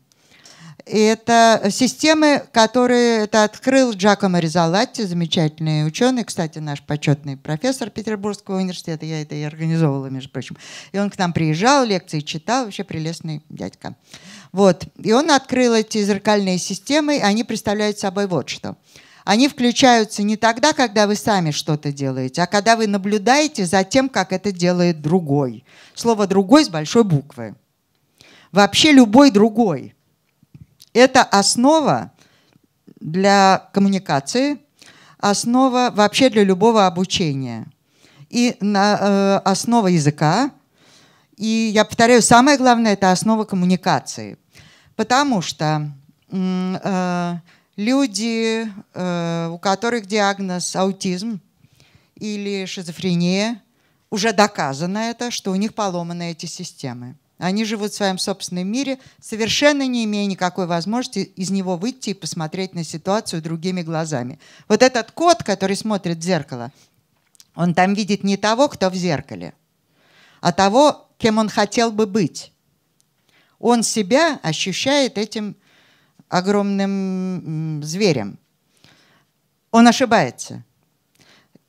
И это системы, которые это открыл Джакомо Ризалатти, замечательный ученый, кстати, наш почетный профессор Петербургского университета, я это и организовывала, между прочим. И он к нам приезжал, лекции читал, вообще прелестный дядька. Вот. И он открыл эти зеркальные системы, и они представляют собой вот что – они включаются не тогда, когда вы сами что-то делаете, а когда вы наблюдаете за тем, как это делает другой. Слово «другой» с большой буквы. Вообще любой другой. Это основа для коммуникации, основа вообще для любого обучения и на, э, основа языка. И я повторяю, самое главное – это основа коммуникации. Потому что э, люди, э, у которых диагноз аутизм или шизофрения, уже доказано это, что у них поломаны эти системы. Они живут в своем собственном мире, совершенно не имея никакой возможности из него выйти и посмотреть на ситуацию другими глазами. Вот этот кот, который смотрит в зеркало, он там видит не того, кто в зеркале, а того, кем он хотел бы быть. Он себя ощущает этим огромным зверем. Он ошибается.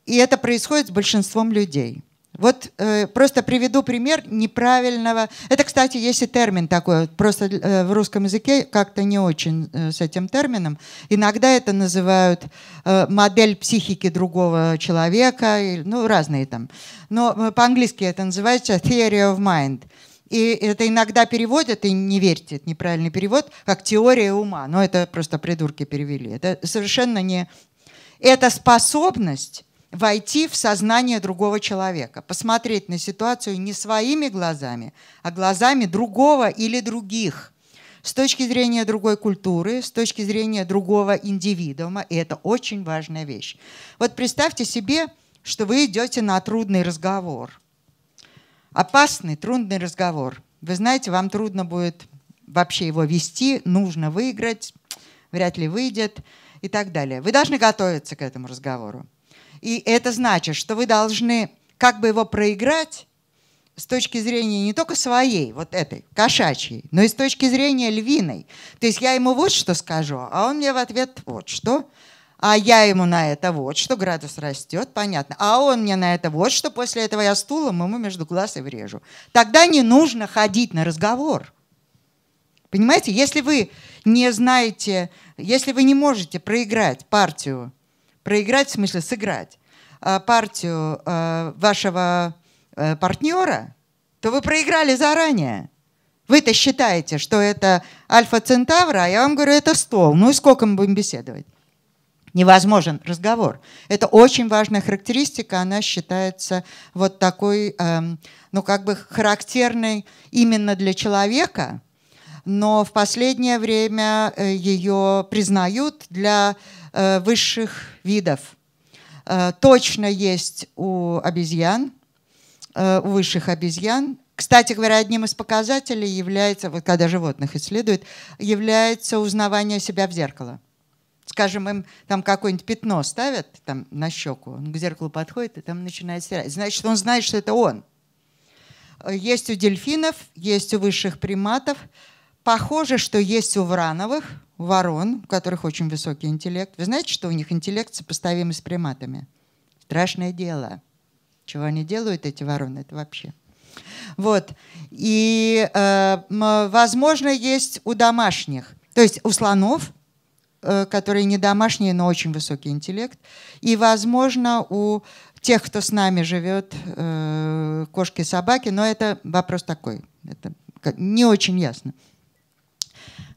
И это происходит с большинством людей. Вот э, просто приведу пример неправильного. Это, кстати, есть и термин такой. Просто э, в русском языке как-то не очень э, с этим термином. Иногда это называют э, модель психики другого человека, и, ну разные там. Но э, по-английски это называется theory of mind. Э, и это иногда переводят, и не верьте, это неправильный перевод, как теория ума. Но это просто придурки перевели. Это совершенно не... Это способность войти в сознание другого человека, посмотреть на ситуацию не своими глазами, а глазами другого или других. С точки зрения другой культуры, с точки зрения другого индивидуума, и это очень важная вещь. Вот представьте себе, что вы идете на трудный разговор – Опасный, трудный разговор. Вы знаете, вам трудно будет вообще его вести, нужно выиграть, вряд ли выйдет и так далее. Вы должны готовиться к этому разговору. И это значит, что вы должны как бы его проиграть с точки зрения не только своей, вот этой, кошачьей, но и с точки зрения львиной. То есть я ему вот что скажу, а он мне в ответ вот что а я ему на это вот, что градус растет, понятно. А он мне на это вот, что после этого я стулом ему между глаз и врежу. Тогда не нужно ходить на разговор. Понимаете, если вы не знаете, если вы не можете проиграть партию, проиграть в смысле сыграть а, партию а, вашего а, партнера, то вы проиграли заранее. Вы-то считаете, что это альфа-центавра, а я вам говорю, это стол. Ну и сколько мы будем беседовать? невозможен разговор. Это очень важная характеристика, она считается вот такой, эм, ну как бы характерной именно для человека, но в последнее время э, ее признают для э, высших видов. Э, точно есть у обезьян, у высших обезьян, кстати говоря, одним из показателей является, вот когда животных исследуют, является узнавание себя в зеркало скажем, им там какое-нибудь пятно ставят там на щеку, он к зеркалу подходит и там начинает стирать. Значит, он знает, что это он. Э, есть у дельфинов, есть у высших приматов. Похоже, что есть у врановых, ворон, у которых очень высокий интеллект. Вы знаете, что у них интеллект сопоставим с приматами? Страшное дело. Чего они делают, эти вороны, это вообще. Вот. И, э, возможно, есть у домашних. То есть у слонов – Э, которые не домашние, но очень высокий интеллект. И, возможно, у тех, кто с нами живет, э, кошки, собаки, но это вопрос такой, это не очень ясно.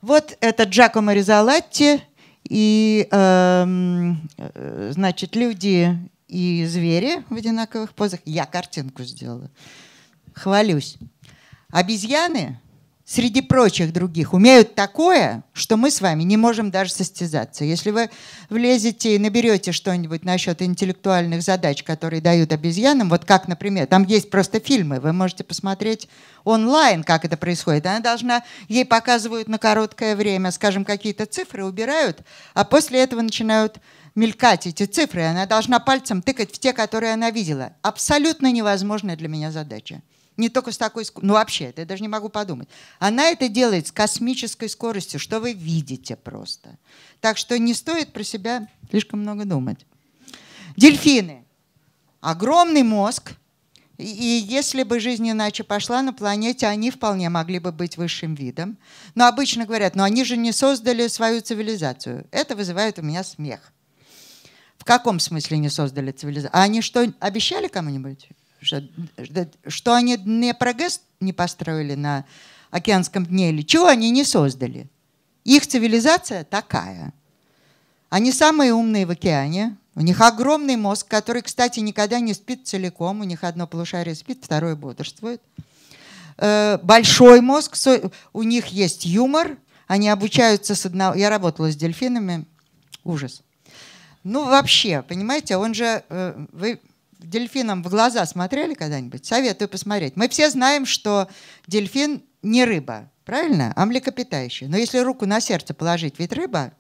Вот это Джакомо Ризалатти и, эм, э, значит, люди и звери в одинаковых позах. Я картинку сделала. Хвалюсь. Обезьяны среди прочих других умеют такое, что мы с вами не можем даже состязаться. Если вы влезете и наберете что-нибудь насчет интеллектуальных задач, которые дают обезьянам, вот как, например, там есть просто фильмы, вы можете посмотреть онлайн, как это происходит. Она должна, ей показывают на короткое время, скажем, какие-то цифры убирают, а после этого начинают мелькать эти цифры, и она должна пальцем тыкать в те, которые она видела. Абсолютно невозможная для меня задача. Не только с такой скоростью, ну вообще, это я даже не могу подумать. Она это делает с космической скоростью, что вы видите просто. Так что не стоит про себя слишком много думать. Дельфины. Огромный мозг. И если бы жизнь иначе пошла на планете, они вполне могли бы быть высшим видом. Но обычно говорят, но они же не создали свою цивилизацию. Это вызывает у меня смех. В каком смысле не создали цивилизацию? А они что, обещали кому-нибудь? Что они не прогресс не построили на океанском дне или чего они не создали? Их цивилизация такая. Они самые умные в океане. У них огромный мозг, который, кстати, никогда не спит целиком. У них одно полушарие спит, второе бодрствует. Э, большой мозг. У них есть юмор. Они обучаются с одного... Я работала с дельфинами. Ужас. Ну, вообще, понимаете, он же... Э, вы дельфинам в глаза смотрели когда-нибудь? Советую посмотреть. Мы все знаем, что дельфин не рыба, правильно? А млекопитающий. Но если руку на сердце положить, ведь рыба.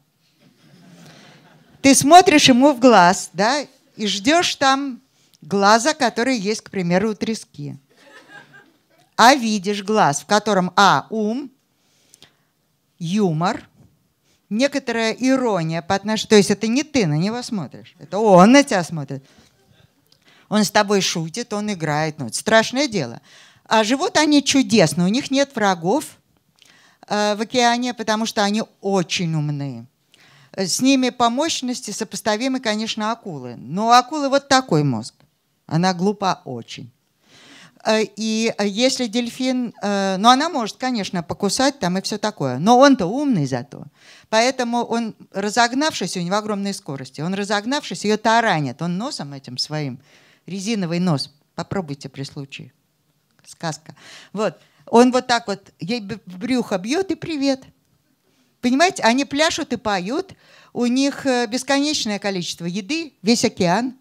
Ты смотришь ему в глаз, да, и ждешь там глаза, которые есть, к примеру, у трески. А видишь глаз, в котором а. ум, юмор, некоторая ирония по отношению... То есть это не ты на него смотришь, это он на тебя смотрит. Он с тобой шутит, он играет. Ну, это страшное дело. А живут они чудесно, у них нет врагов э, в океане, потому что они очень умные. С ними по мощности сопоставимы, конечно, акулы. Но у акулы вот такой мозг. Она глупа очень. Э, и если дельфин, э, ну она может, конечно, покусать там и все такое, но он-то умный зато. Поэтому он, разогнавшись, у него огромные скорости, он разогнавшись, ее таранит, он носом этим своим резиновый нос. Попробуйте при случае. Сказка. Вот. Он вот так вот ей в брюхо бьет и привет. Понимаете, они пляшут и поют. У них э, бесконечное количество еды, весь океан.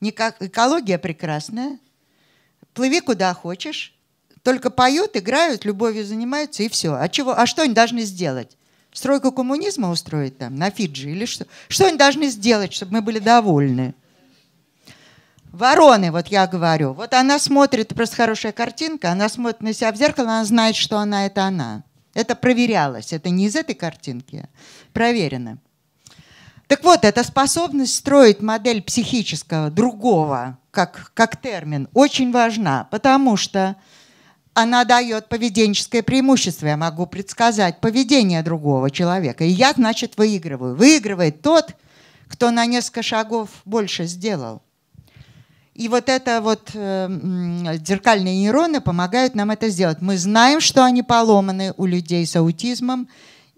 Никак, экология прекрасная. Плыви куда хочешь. Только поют, играют, любовью занимаются и все. А, чего, а что они должны сделать? Стройку коммунизма устроить там на Фиджи или что? Что они должны сделать, чтобы мы были довольны? Вороны, вот я говорю. Вот она смотрит, просто хорошая картинка, она смотрит на себя в зеркало, она знает, что она — это она. Это проверялось, это не из этой картинки, проверено. Так вот, эта способность строить модель психического, другого, как, как термин, очень важна, потому что она дает поведенческое преимущество. Я могу предсказать поведение другого человека. И я, значит, выигрываю. Выигрывает тот, кто на несколько шагов больше сделал. И вот это вот э, зеркальные нейроны помогают нам это сделать. Мы знаем, что они поломаны у людей с аутизмом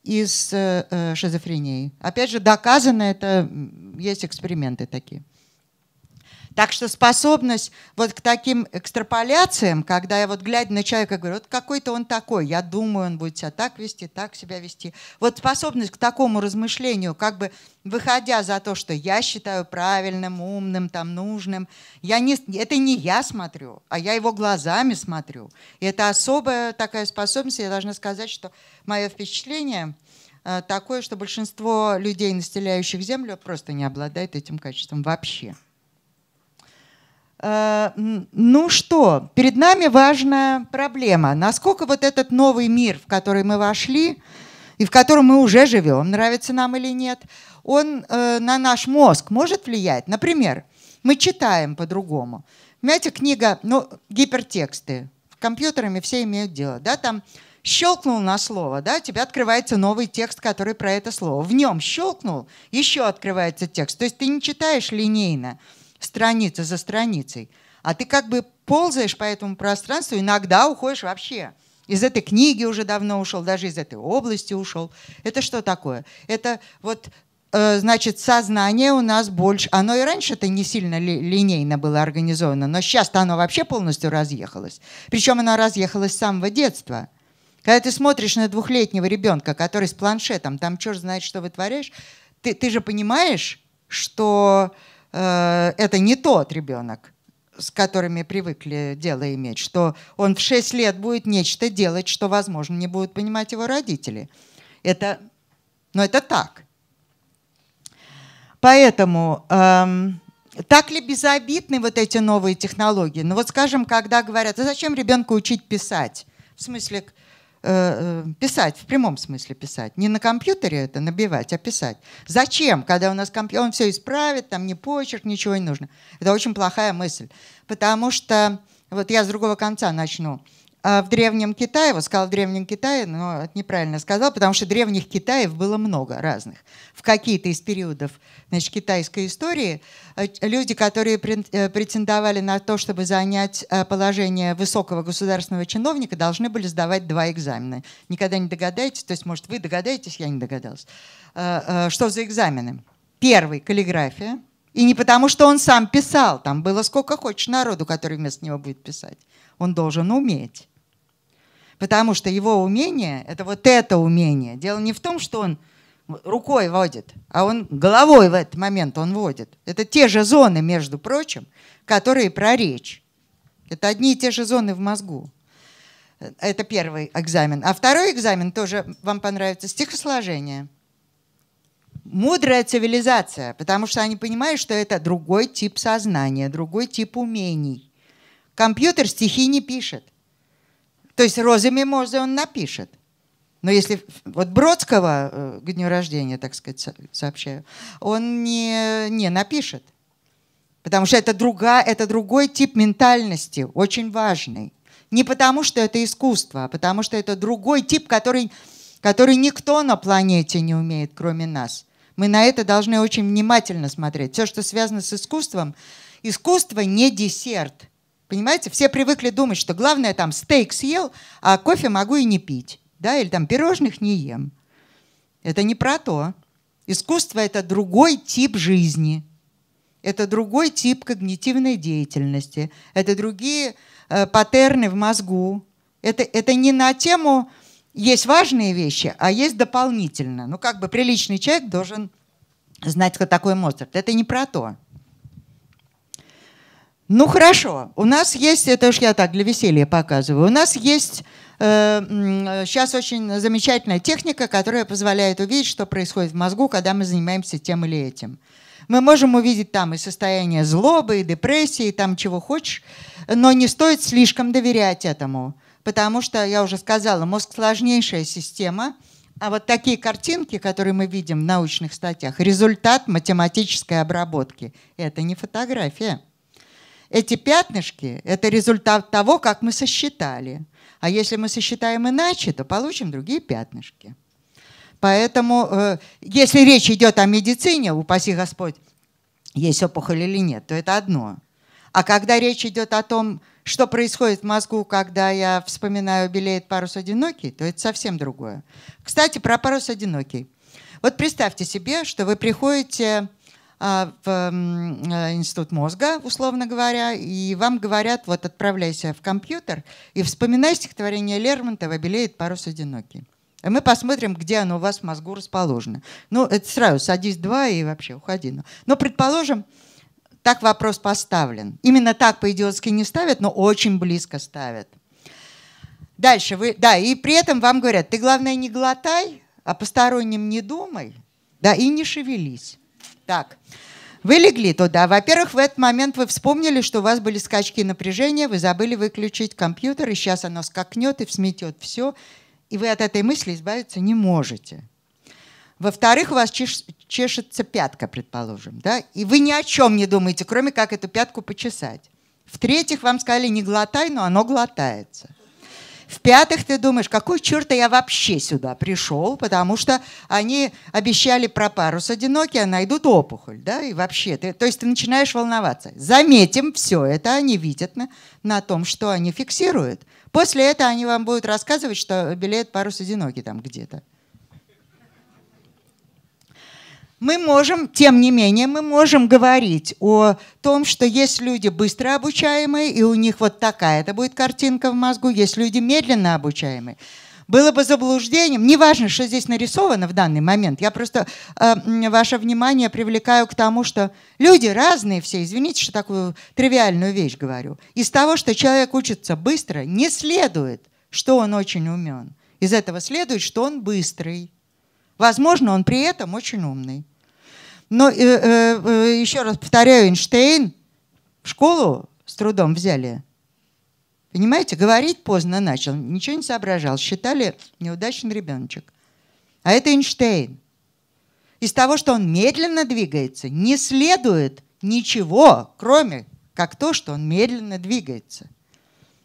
и с э, э шизофренией. Опять же, доказано это, есть эксперименты такие. Так что способность вот к таким экстраполяциям, когда я вот глядя на человека говорю, вот какой-то он такой, я думаю, он будет себя так вести, так себя вести. Вот способность к такому размышлению, как бы выходя за то, что я считаю правильным, умным, там, нужным, я не, это не я смотрю, а я его глазами смотрю. И это особая такая способность, я должна сказать, что мое впечатление э, такое, что большинство людей, населяющих Землю, просто не обладает этим качеством вообще. Э, ну что, перед нами важная проблема. Насколько вот этот новый мир, в который мы вошли, и в котором мы уже живем, нравится нам или нет, он э, на наш мозг может влиять. Например, мы читаем по-другому. Понимаете, книга, ну, гипертексты. Компьютерами все имеют дело, да, там щелкнул на слово, да, тебя открывается новый текст, который про это слово. В нем щелкнул, еще открывается текст. То есть ты не читаешь линейно страница за страницей. А ты как бы ползаешь по этому пространству, иногда уходишь вообще. Из этой книги уже давно ушел, даже из этой области ушел. Это что такое? Это вот э, значит, сознание у нас больше... Оно и раньше-то не сильно ли, линейно было организовано, но сейчас-то оно вообще полностью разъехалось. Причем оно разъехалось с самого детства. Когда ты смотришь на двухлетнего ребенка, который с планшетом, там черт знает, что вытворяешь, ты, ты же понимаешь, что Э, это не тот ребенок, с которыми привыкли дело иметь, что он в 6 лет будет нечто делать, что, возможно, не будут понимать его родители. Это, но это так. Поэтому эм, так ли безобидны вот эти новые технологии? Ну вот скажем, когда говорят, а зачем ребенку учить писать? В смысле, Э, э, писать, в прямом смысле писать. Не на компьютере это набивать, а писать. Зачем, когда у нас компьютер, он все исправит, там не почерк, ничего не нужно. Это очень плохая мысль. Потому что, вот я с другого конца начну. А в Древнем Китае, вот сказал в Древнем Китае, но неправильно сказал, потому что древних Китаев было много разных. В какие-то из периодов значит, китайской истории э, люди, которые э, претендовали на то, чтобы занять э, положение высокого государственного чиновника, должны были сдавать два экзамена. Никогда не догадаетесь, то есть, может, вы догадаетесь, я не догадалась. Что за экзамены? Первый – каллиграфия. И не потому, что он сам писал. Там было сколько хочешь народу, который вместо него будет писать. Он должен уметь. Потому что его умение — это вот это умение. Дело не в том, что он рукой водит, а он головой в этот момент он водит. Это те же зоны, между прочим, которые про речь. Это одни и те же зоны в мозгу. Это первый экзамен. А второй экзамен тоже вам понравится — стихосложение. Мудрая цивилизация, потому что они понимают, что это другой тип сознания, другой тип умений. Компьютер стихи не пишет. То есть розы мимозы он напишет. Но если вот Бродского э, к дню рождения, так сказать, сообщаю, он не, не напишет. Потому что это, друга, это другой тип ментальности, очень важный. Не потому что это искусство, а потому что это другой тип, который, который никто на планете не умеет, кроме нас. Мы на это должны очень внимательно смотреть. Все, что связано с искусством, искусство не десерт – Понимаете, все привыкли думать, что главное там стейк съел, а кофе могу и не пить. Да? Или там пирожных не ем. Это не про то. Искусство – это другой тип жизни. Это другой тип когнитивной деятельности. Это другие э, паттерны в мозгу. Это, это не на тему «есть важные вещи», а есть дополнительно. Ну, как бы приличный человек должен знать, кто такой Моцарт. Это не про то. Ну хорошо, у нас есть, это уж я так для веселья показываю, у нас есть э, сейчас э, очень замечательная техника, которая позволяет увидеть, что происходит в мозгу, когда мы занимаемся тем или этим. Мы можем увидеть там и состояние злобы, и депрессии, и там чего хочешь, но не стоит слишком доверять этому, потому что, я уже сказала, мозг сложнейшая система, а вот такие картинки, которые мы видим в научных статьях, результат математической обработки. Это не фотография. Эти пятнышки – это результат того, как мы сосчитали. А если мы сосчитаем иначе, то получим другие пятнышки. Поэтому, э, если речь идет о медицине, упаси Господь, есть опухоль или нет, то это одно. А когда речь идет о том, что происходит в мозгу, когда я вспоминаю «Белеет парус одинокий», то это совсем другое. Кстати, про парус одинокий. Вот представьте себе, что вы приходите а, в э, Институт мозга, условно говоря, и вам говорят, вот отправляйся в компьютер и вспоминай стихотворение Лермонтова «Белеет парус одинокий». И мы посмотрим, где оно у вас в мозгу расположено. Ну, это сразу садись два и вообще уходи. Ну, но, предположим, так вопрос поставлен. Именно так по-идиотски не ставят, но очень близко ставят. Дальше вы, да, и при этом вам говорят, ты главное не глотай, о а постороннем не думай, да, и не шевелись. Так. Вы легли туда. Во-первых, в этот момент вы вспомнили, что у вас были скачки напряжения, вы забыли выключить компьютер, и сейчас оно скакнет и сметет все, и вы от этой мысли избавиться не можете. Во-вторых, у вас чеш чешется пятка, предположим, да, и вы ни о чем не думаете, кроме как эту пятку почесать. В-третьих, вам сказали не глотай, но оно глотается. В-пятых, ты думаешь, какой черт я вообще сюда пришел, потому что они обещали про парус одинокий, а найдут опухоль, да, и вообще. Ты, то есть ты начинаешь волноваться. Заметим, все это они видят на, на том, что они фиксируют. После этого они вам будут рассказывать, что белеет парус одинокий там где-то. мы можем, тем не менее, мы можем говорить о том, что есть люди быстро обучаемые, и у них вот такая это будет картинка в мозгу, есть люди медленно обучаемые. Было бы заблуждением, неважно, что здесь нарисовано в данный момент, я просто э, ваше внимание привлекаю к тому, что люди разные все, извините, что такую тривиальную вещь говорю. Из того, что человек учится быстро, не следует, что он очень умен. Из этого следует, что он быстрый. Возможно, он при этом очень умный. Но э, э, э, еще раз повторяю, Эйнштейн в школу с трудом взяли. Понимаете, говорить поздно начал, ничего не соображал, считали неудачный ребеночек. А это Эйнштейн. Из того, что он медленно двигается, не следует ничего, кроме как то, что он медленно двигается.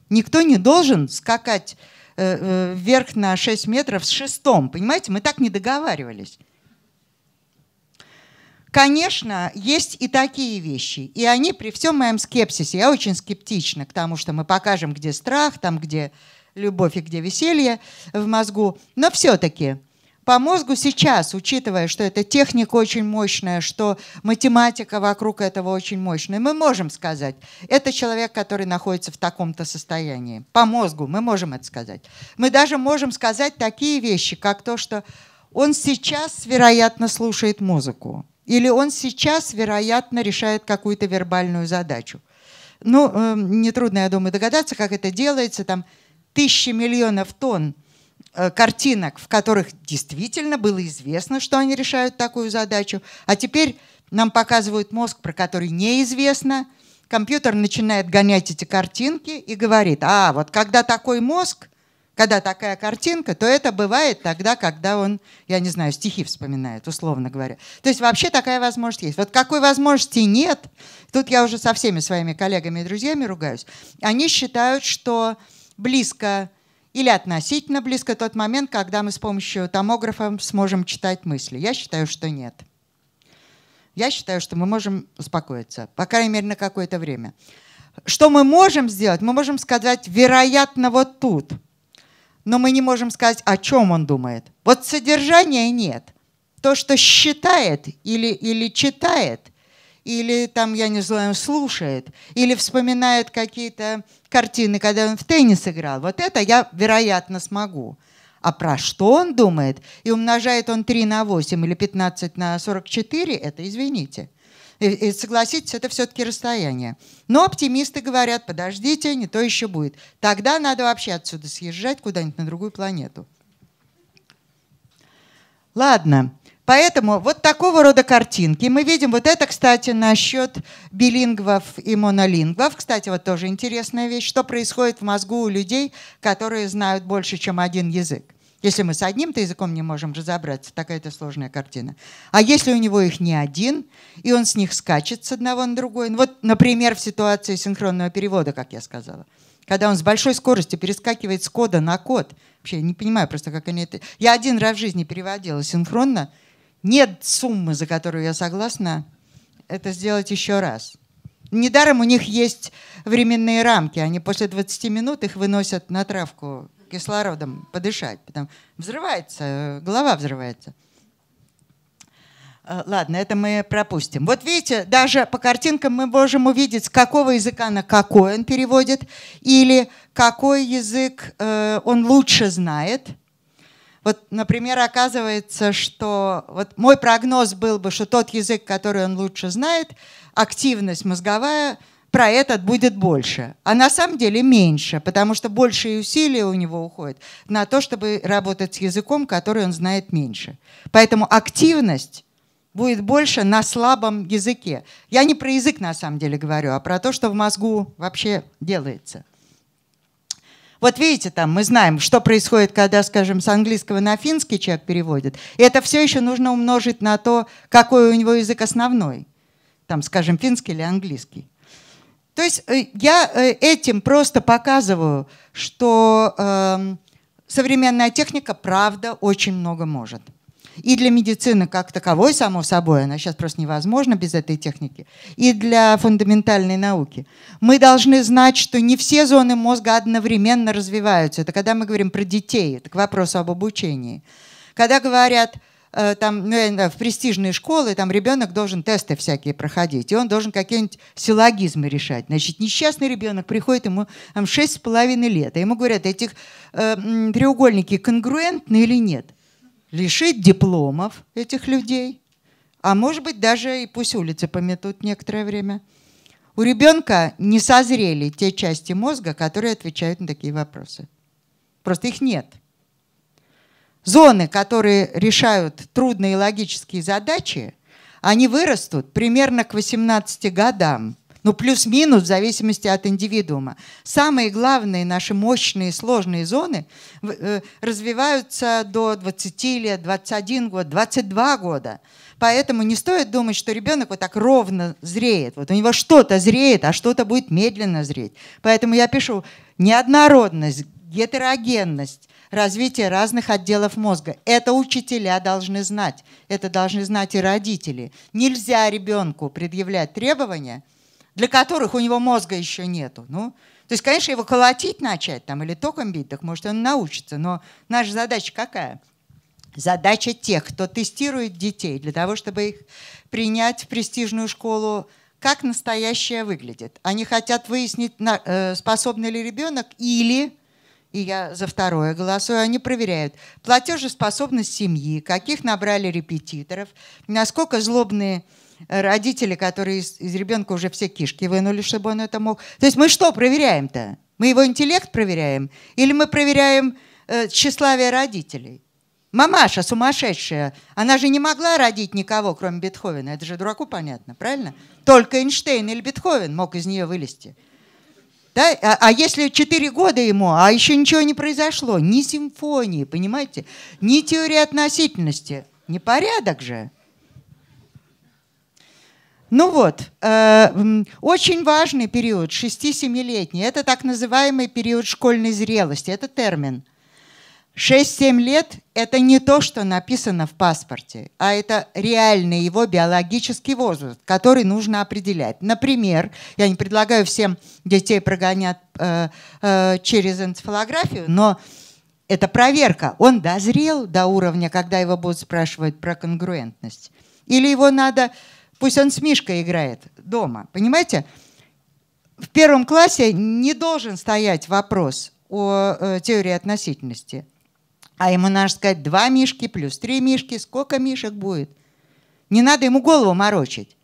Никто не должен скакать э, э, вверх на 6 метров с шестом. Понимаете, мы так не договаривались конечно, есть и такие вещи. И они при всем моем скепсисе, я очень скептична к тому, что мы покажем, где страх, там, где любовь и где веселье в мозгу. Но все-таки по мозгу сейчас, учитывая, что эта техника очень мощная, что математика вокруг этого очень мощная, мы можем сказать, это человек, который находится в таком-то состоянии. По мозгу мы можем это сказать. Мы даже можем сказать такие вещи, как то, что он сейчас, вероятно, слушает музыку. Или он сейчас, вероятно, решает какую-то вербальную задачу. Ну, э, нетрудно, я думаю, догадаться, как это делается. Там тысячи миллионов тонн э, картинок, в которых действительно было известно, что они решают такую задачу, а теперь нам показывают мозг, про который неизвестно. Компьютер начинает гонять эти картинки и говорит, а вот когда такой мозг, когда такая картинка, то это бывает тогда, когда он, я не знаю, стихи вспоминает, условно говоря. То есть вообще такая возможность есть. Вот какой возможности нет, тут я уже со всеми своими коллегами и друзьями ругаюсь, они считают, что близко или относительно близко тот момент, когда мы с помощью томографа сможем читать мысли. Я считаю, что нет. Я считаю, что мы можем успокоиться, по крайней мере, на какое-то время. Что мы можем сделать? Мы можем сказать, вероятно, вот тут – но мы не можем сказать, о чем он думает. Вот содержания нет. То, что считает или, или читает, или там, я не знаю, слушает, или вспоминает какие-то картины, когда он в теннис играл. Вот это я, вероятно, смогу. А про что он думает? И умножает он 3 на 8 или 15 на 44, это, извините – и, согласитесь, это все-таки расстояние. Но оптимисты говорят, подождите, не то еще будет. Тогда надо вообще отсюда съезжать куда-нибудь на другую планету. Ладно. Поэтому вот такого рода картинки мы видим. Вот это, кстати, насчет билингвов и монолингвов. Кстати, вот тоже интересная вещь, что происходит в мозгу у людей, которые знают больше, чем один язык. Если мы с одним-то языком не можем разобраться, такая-то сложная картина. А если у него их не один, и он с них скачет с одного на другой. Вот, например, в ситуации синхронного перевода, как я сказала. Когда он с большой скоростью перескакивает с кода на код. Вообще, я не понимаю просто, как они это... Я один раз в жизни переводила синхронно. Нет суммы, за которую я согласна это сделать еще раз. Недаром у них есть временные рамки. Они после 20 минут их выносят на травку кислородом подышать, потому взрывается, э, голова взрывается. Э, ладно, это мы пропустим. Вот видите, даже по картинкам мы можем увидеть, с какого языка на какой он переводит, или какой язык э, он лучше знает. Вот, например, оказывается, что вот мой прогноз был бы, что тот язык, который он лучше знает, активность мозговая – про этот будет больше. А на самом деле меньше, потому что большие усилия у него уходят на то, чтобы работать с языком, который он знает меньше. Поэтому активность будет больше на слабом языке. Я не про язык на самом деле говорю, а про то, что в мозгу вообще делается. Вот видите, там мы знаем, что происходит, когда, скажем, с английского на финский человек переводит. И это все еще нужно умножить на то, какой у него язык основной. Там, скажем, финский или английский. То есть э, я э, этим просто показываю, что эм, современная техника, правда, очень много может. И для медицины как таковой, само собой, она сейчас просто невозможна без этой техники, и для фундаментальной науки. Мы должны знать, что не все зоны мозга одновременно развиваются. Это когда мы говорим про детей, это к вопросу об обучении. Когда говорят, Э, там, ну, в престижные школы, там ребенок должен тесты всякие проходить, и он должен какие-нибудь силлогизмы решать. Значит, несчастный ребенок приходит, ему там 6,5 лет, а ему говорят, этих э, треугольники конгруентны или нет? Лишить дипломов этих людей, а может быть даже и пусть улицы пометут некоторое время. У ребенка не созрели те части мозга, которые отвечают на такие вопросы. Просто их нет зоны, которые решают трудные логические задачи, они вырастут примерно к 18 годам. Ну, плюс-минус, в зависимости от индивидуума. Самые главные наши мощные сложные зоны э, развиваются до 20 лет, 21 год, 22 года. Поэтому не стоит думать, что ребенок вот так ровно зреет. Вот у него что-то зреет, а что-то будет медленно зреть. Поэтому я пишу неоднородность, гетерогенность, развитие разных отделов мозга. Это учителя должны знать, это должны знать и родители. Нельзя ребенку предъявлять требования, для которых у него мозга еще нету. Ну, то есть, конечно, его колотить начать там, или током бить, так может он научится. Но наша задача какая? Задача тех, кто тестирует детей для того, чтобы их принять в престижную школу, как настоящее выглядит. Они хотят выяснить, э, способен ли ребенок или и я за второе голосую, они проверяют платежеспособность семьи, каких набрали репетиторов, насколько злобные родители, которые из, из ребенка уже все кишки вынули, чтобы он это мог. То есть мы что проверяем-то? Мы его интеллект проверяем? Или мы проверяем э, тщеславие родителей? Мамаша сумасшедшая, она же не могла родить никого, кроме Бетховена. Это же дураку понятно, правильно? Только Эйнштейн или Бетховен мог из нее вылезти. Да? А, а если 4 года ему, а еще ничего не произошло, ни симфонии, понимаете, ни теории относительности, порядок же. Ну вот, э, очень важный период, 6-7-летний, это так называемый период школьной зрелости, это термин – 6-7 лет – это не то, что написано в паспорте, а это реальный его биологический возраст, который нужно определять. Например, я не предлагаю всем детей прогонять э, э, через энцефалографию, но это проверка. Он дозрел до уровня, когда его будут спрашивать про конгруентность. Или его надо, пусть он с Мишкой играет дома, понимаете? В первом классе не должен стоять вопрос о э, теории относительности. А ему надо сказать, два мишки плюс три мишки, сколько мишек будет? Не надо ему голову морочить.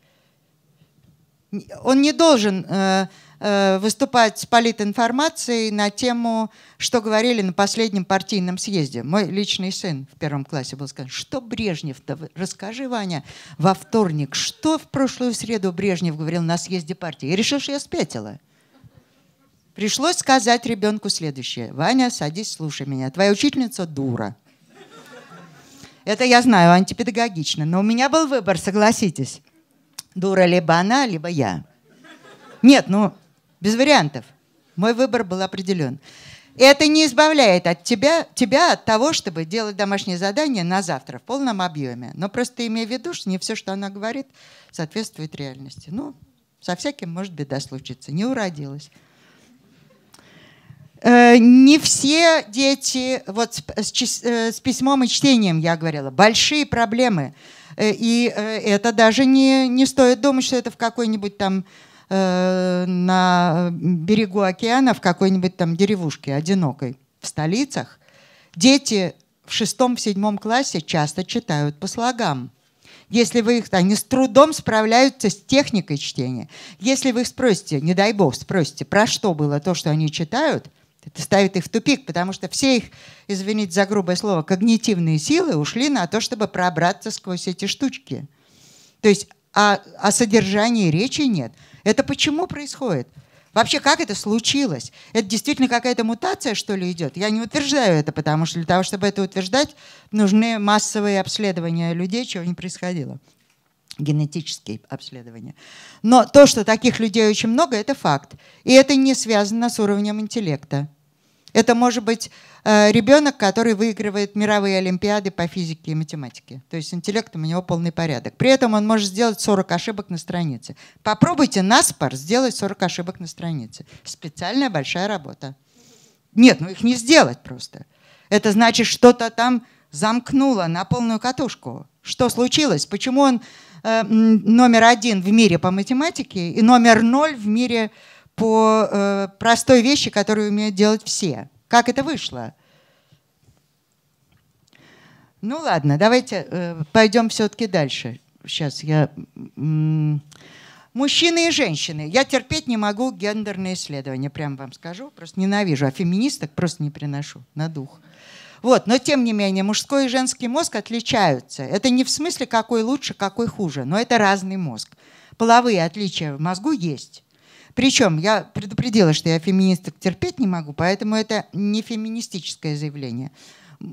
Он не должен э, э, выступать с политинформацией на тему, что говорили на последнем партийном съезде. Мой личный сын в первом классе был сказан, что Брежнев-то, расскажи, Ваня, во вторник, что в прошлую среду Брежнев говорил на съезде партии? И решил, что я спятила. Пришлось сказать ребенку следующее. Ваня, садись, слушай меня. Твоя учительница дура. Это я знаю, антипедагогично. Но у меня был выбор, согласитесь. Дура либо она, либо я. Нет, ну, без вариантов. Мой выбор был определен. Это не избавляет от тебя, тебя от того, чтобы делать домашние задания на завтра в полном объеме. Но просто имея в виду, что не все, что она говорит, соответствует реальности. Ну, со всяким может беда случиться. Не уродилась. Э, не все дети, вот с, э, с письмом и чтением я говорила, большие проблемы. Э, и это даже не, не стоит думать, что это в какой-нибудь там на берегу океана, в какой-нибудь там деревушке одинокой, в столицах. Дети в шестом, в седьмом классе часто читают по слогам. Если вы их, они с трудом справляются с техникой чтения. Если вы их спросите, не дай бог, спросите, про что было то, что они читают – это ставит их в тупик, потому что все их, извините за грубое слово, когнитивные силы ушли на то, чтобы пробраться сквозь эти штучки. То есть о, а, о содержании речи нет. Это почему происходит? Вообще, как это случилось? Это действительно какая-то мутация, что ли, идет? Я не утверждаю это, потому что для того, чтобы это утверждать, нужны массовые обследования людей, чего не происходило. Генетические обследования. Но то, что таких людей очень много, это факт. И это не связано с уровнем интеллекта. Это может быть э, ребенок, который выигрывает мировые олимпиады по физике и математике. То есть интеллектом у него полный порядок. При этом он может сделать 40 ошибок на странице. Попробуйте на спор сделать 40 ошибок на странице. Специальная большая работа. Нет, ну их не сделать просто. Это значит, что-то там замкнуло на полную катушку. Что случилось? Почему он э, номер один в мире по математике и номер ноль в мире по э, простой вещи, которую умеют делать все. Как это вышло? Ну ладно, давайте э, пойдем все-таки дальше. Сейчас я... Мужчины и женщины. Я терпеть не могу гендерные исследования, прям вам скажу. Просто ненавижу, а феминисток просто не приношу на дух. Вот, но тем не менее, мужской и женский мозг отличаются. Это не в смысле, какой лучше, какой хуже, но это разный мозг. Половые отличия в мозгу есть. Причем я предупредила, что я феминисток терпеть не могу, поэтому это не феминистическое заявление.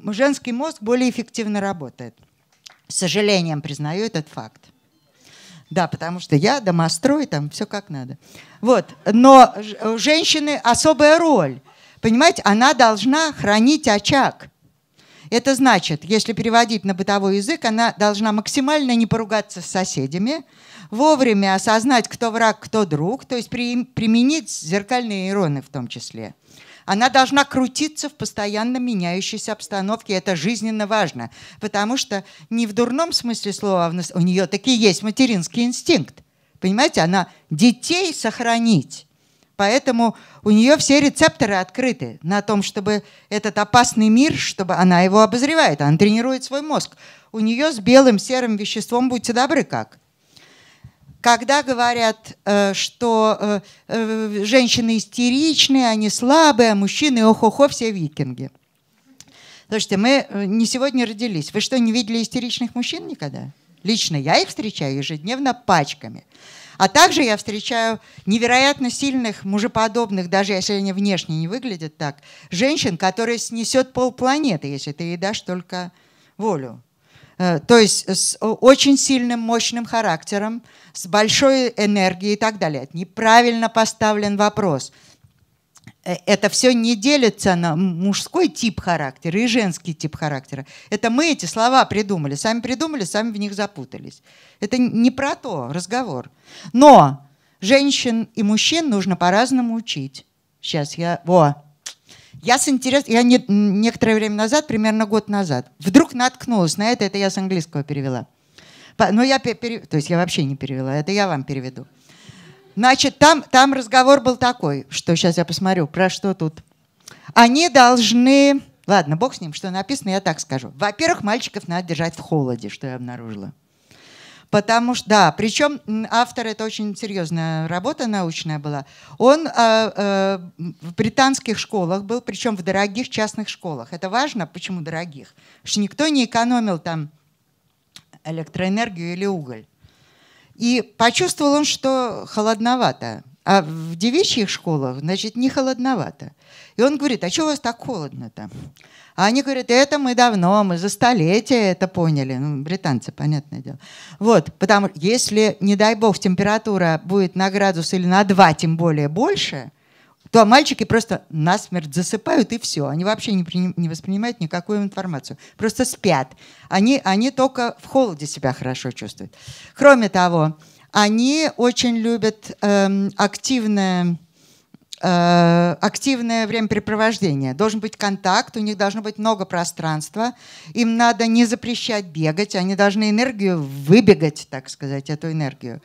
Женский мозг более эффективно работает. С сожалением признаю этот факт. Да, потому что я домострой, там все как надо. Вот. Но у женщины особая роль. Понимаете, она должна хранить очаг. Это значит, если переводить на бытовой язык, она должна максимально не поругаться с соседями, вовремя осознать, кто враг, кто друг, то есть при, применить зеркальные нейроны в том числе. Она должна крутиться в постоянно меняющейся обстановке. Это жизненно важно, потому что не в дурном смысле слова, а у нее таки есть материнский инстинкт. Понимаете, она детей сохранить. Поэтому у нее все рецепторы открыты на том, чтобы этот опасный мир, чтобы она его обозревает, она тренирует свой мозг. У нее с белым серым веществом, будьте добры, как – когда говорят, э, что э, э, женщины истеричные, они слабые, а мужчины охо все викинги. Слушайте, мы не сегодня родились. Вы что, не видели истеричных мужчин никогда? Лично я их встречаю ежедневно пачками. А также я встречаю невероятно сильных, мужеподобных, даже если они внешне не выглядят так, женщин, которые снесет полпланеты, если ты ей дашь только волю. Э, то есть с очень сильным, мощным характером, с большой энергией и так далее. Неправильно поставлен вопрос. Э, это все не делится на мужской тип характера и женский тип характера. Это мы эти слова придумали, сами придумали, сами в них запутались. Это не про то разговор. Но женщин и мужчин нужно по-разному учить. Сейчас я... Во, я с интересом, я не, некоторое время назад, примерно год назад, вдруг наткнулась на это, это я с английского перевела. Но ну, я, пере, то есть я вообще не перевела, это я вам переведу. Значит, там, там разговор был такой, что сейчас я посмотрю, про что тут. Они должны, ладно, бог с ним, что написано, я так скажу. Во-первых, мальчиков надо держать в холоде, что я обнаружила. Потому что, да, причем автор, это очень серьезная работа научная была, он э, э, в британских школах был, причем в дорогих частных школах. Это важно, почему дорогих? Потому что никто не экономил там электроэнергию или уголь. И почувствовал он, что холодновато. А в девичьих школах, значит, не холодновато. И он говорит, а что у вас так холодно там? А они говорят, это мы давно, мы за столетия это поняли. Ну, британцы, понятное дело. Вот, потому что если, не дай бог, температура будет на градус или на два, тем более больше, то мальчики просто насмерть засыпают, и все. Они вообще не, при, не воспринимают никакую информацию. Просто спят. Они, они только в холоде себя хорошо чувствуют. Кроме того, они очень любят эм, активное Э, активное времяпрепровождение. Должен быть контакт, у них должно быть много пространства. Им надо не запрещать бегать, они должны энергию выбегать, так сказать, эту энергию.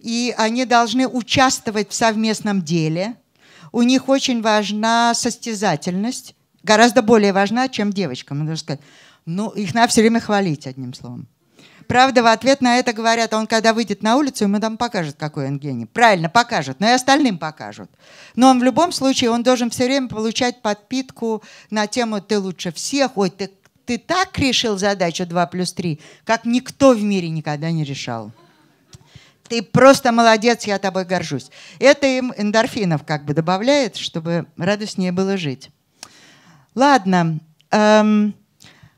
И они должны участвовать в совместном деле. У них очень важна состязательность, гораздо более важна, чем девочкам, надо сказать. Ну, их надо все время хвалить, одним словом правда, в ответ на это говорят, «А он когда выйдет на улицу, ему там покажет, какой он гений. Правильно, покажет, но и остальным покажут. Но он в любом случае, он должен все время получать подпитку на тему «ты лучше всех», «ой, ты, ты так решил задачу 2 плюс 3, как никто в мире никогда не решал» ты просто молодец, я тобой горжусь. Это им эндорфинов как бы добавляет, чтобы радостнее было жить. Ладно. Эм,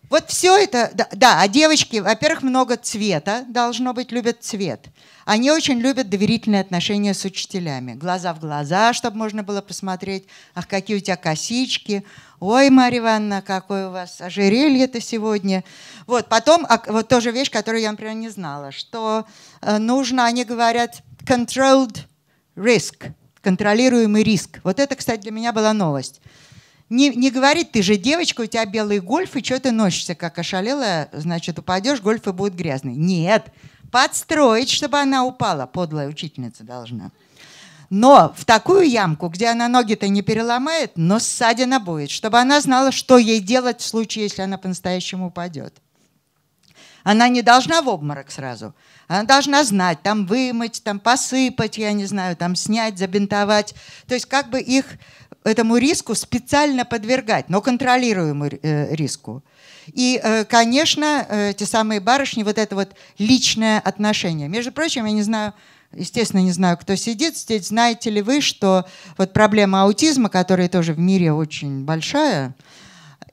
вот все это, да, да, а девочки, во-первых, много цвета, должно быть, любят цвет. Они очень любят доверительные отношения с учителями. Глаза в глаза, чтобы можно было посмотреть, ах, какие у тебя косички. Ой, Марья Ивановна, какое у вас ожерелье-то сегодня. Вот, потом, а, вот тоже вещь, которую я, например, не знала, что э, нужно, они говорят, controlled risk, контролируемый риск. Вот это, кстати, для меня была новость не, не говорит, ты же девочка, у тебя белый гольф, и что ты носишься, как ошалелая? значит, упадешь, гольф и будет грязный. Нет, подстроить, чтобы она упала, подлая учительница должна. Но в такую ямку, где она ноги-то не переломает, но ссадина будет, чтобы она знала, что ей делать в случае, если она по-настоящему упадет. Она не должна в обморок сразу. Она должна знать, там вымыть, там посыпать, я не знаю, там снять, забинтовать. То есть как бы их этому риску специально подвергать, но контролируемому э, риску. И, э, конечно, э, те самые барышни, вот это вот личное отношение. Между прочим, я не знаю, естественно, не знаю, кто сидит здесь, знаете ли вы, что вот проблема аутизма, которая тоже в мире очень большая,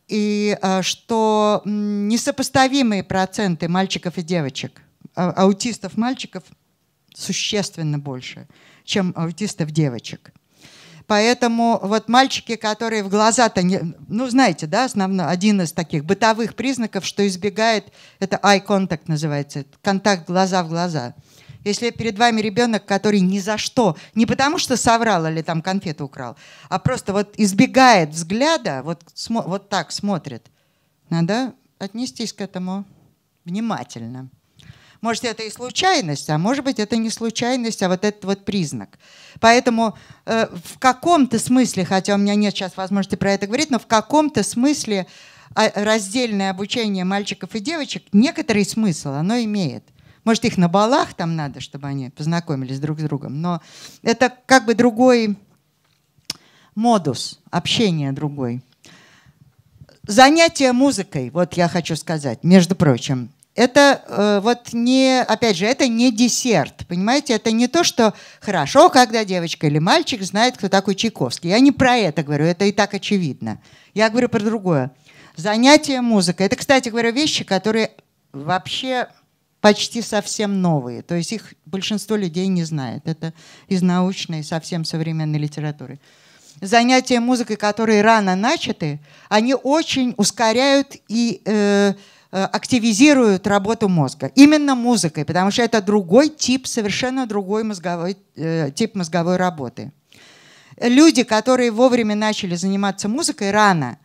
и э, что несопоставимые проценты мальчиков и девочек, а, аутистов мальчиков существенно больше, чем аутистов девочек. Поэтому вот мальчики, которые в глаза-то не... Ну, знаете, да, основной, один из таких бытовых признаков, что избегает, это eye contact называется, контакт глаза в глаза. Если перед вами ребенок, который ни за что, не потому что соврал или там конфету украл, а просто вот избегает взгляда, вот, вот так смотрит, надо отнестись к этому внимательно. Может, это и случайность, а может быть, это не случайность, а вот этот вот признак. Поэтому э, в каком-то смысле, хотя у меня нет сейчас возможности про это говорить, но в каком-то смысле а, раздельное обучение мальчиков и девочек некоторый смысл оно имеет. Может, их на балах там надо, чтобы они познакомились друг с другом. Но это как бы другой модус, общение другой. Занятие музыкой, вот я хочу сказать, между прочим, это э, вот не, опять же, это не десерт, понимаете? Это не то, что хорошо, когда девочка или мальчик знает, кто такой Чайковский. Я не про это говорю, это и так очевидно. Я говорю про другое. Занятие музыкой. Это, кстати говоря, вещи, которые вообще почти совсем новые. То есть их большинство людей не знает. Это из научной, совсем современной литературы. Занятия музыкой, которые рано начаты, они очень ускоряют и э, э, активизируют работу мозга. Именно музыкой, потому что это другой тип, совершенно другой мозговой, э, тип мозговой работы. Люди, которые вовремя начали заниматься музыкой рано,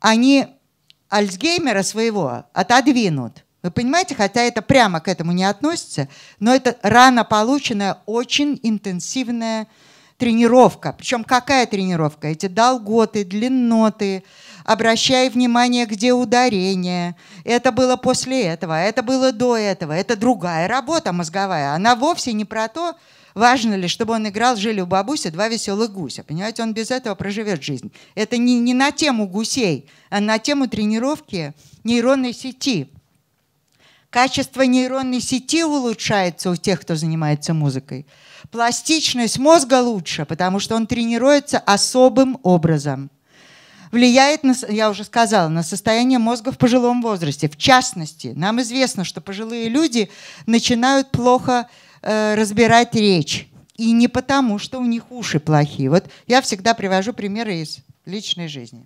они Альцгеймера своего отодвинут. Вы понимаете, хотя это прямо к этому не относится, но это рано полученная очень интенсивная тренировка. Причем какая тренировка? Эти долготы, длинноты, обращай внимание, где ударение. Это было после этого, это было до этого. Это другая работа мозговая. Она вовсе не про то, важно ли, чтобы он играл «Жили у бабуси два веселых гуся». Понимаете, он без этого проживет жизнь. Это не, не на тему гусей, а на тему тренировки нейронной сети. Качество нейронной сети улучшается у тех, кто занимается музыкой. Пластичность мозга лучше, потому что он тренируется особым образом. Влияет, на, я уже сказала, на состояние мозга в пожилом возрасте. В частности, нам известно, что пожилые люди начинают плохо э, разбирать речь. И не потому, что у них уши плохие. Вот я всегда привожу примеры из личной жизни.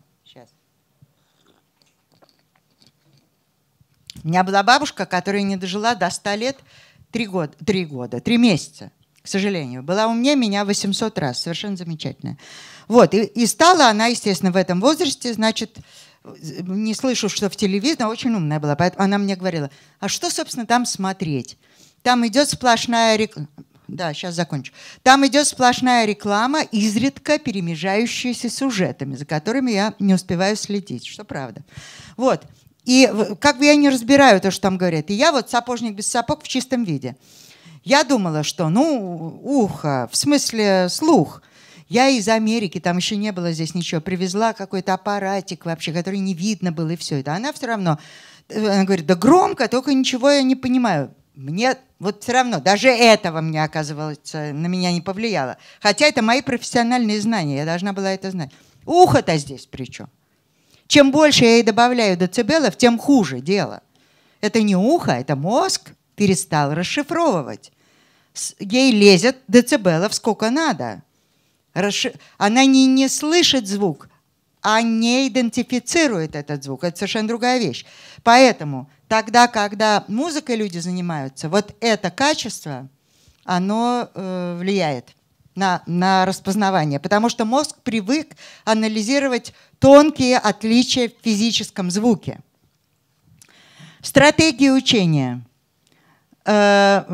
У меня была бабушка, которая не дожила до 100 лет три года, три года, 3 месяца, к сожалению. Была умнее меня 800 раз, совершенно замечательная. Вот, и, и стала она, естественно, в этом возрасте, значит, не слышу, что в телевизоре, очень умная была, поэтому она мне говорила, а что, собственно, там смотреть? Там идет сплошная реклама. Да, сейчас закончу. Там идет сплошная реклама, изредка перемежающаяся сюжетами, за которыми я не успеваю следить, что правда. Вот. И как бы я не разбираю то, что там говорят. И я вот сапожник без сапог в чистом виде. Я думала, что, ну, ухо, в смысле слух. Я из Америки, там еще не было здесь ничего, привезла какой-то аппаратик вообще, который не видно было, и все это. Она все равно э, она говорит, да громко, только ничего я не понимаю. Мне вот все равно, даже этого мне, оказывается, на меня не повлияло. Хотя это мои профессиональные знания, я должна была это знать. Ухо-то здесь при чем? Чем больше я ей добавляю децибелов, тем хуже дело. Это не ухо, это мозг перестал расшифровывать. Ей лезет децибелов сколько надо. Она не, не слышит звук, а не идентифицирует этот звук. Это совершенно другая вещь. Поэтому тогда, когда музыкой люди занимаются, вот это качество, оно э, влияет на, на распознавание, потому что мозг привык анализировать тонкие отличия в физическом звуке. Стратегии учения. Э,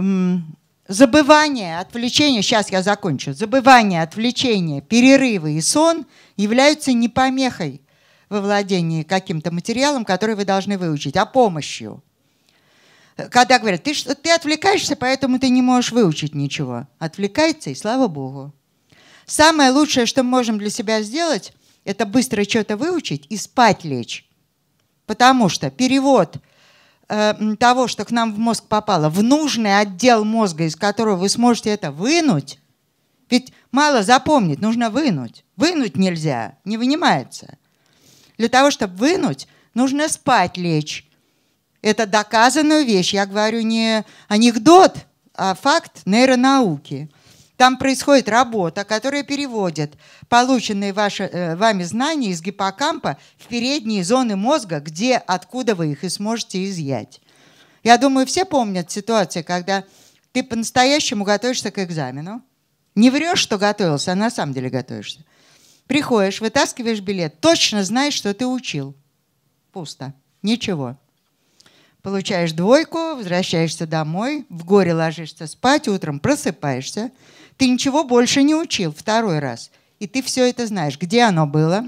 забывание, отвлечение, сейчас я закончу, забывание, отвлечение, перерывы и сон являются не помехой во владении каким-то материалом, который вы должны выучить, а помощью. Э, когда говорят, ты, ты отвлекаешься, поэтому ты не можешь выучить ничего. Отвлекается, и слава Богу. Самое лучшее, что мы можем для себя сделать, это быстро что-то выучить и спать лечь. Потому что перевод э, того, что к нам в мозг попало, в нужный отдел мозга, из которого вы сможете это вынуть, ведь мало запомнить, нужно вынуть. Вынуть нельзя, не вынимается. Для того, чтобы вынуть, нужно спать лечь это доказанная вещь. Я говорю не анекдот, а факт нейронауки. Там происходит работа, которая переводит полученные ваши, э, вами знания из гиппокампа в передние зоны мозга, где, откуда вы их и сможете изъять. Я думаю, все помнят ситуацию, когда ты по-настоящему готовишься к экзамену. Не врешь, что готовился, а на самом деле готовишься. Приходишь, вытаскиваешь билет, точно знаешь, что ты учил. Пусто. Ничего. Получаешь двойку, возвращаешься домой, в горе ложишься спать, утром просыпаешься. Ты ничего больше не учил второй раз. И ты все это знаешь. Где оно было?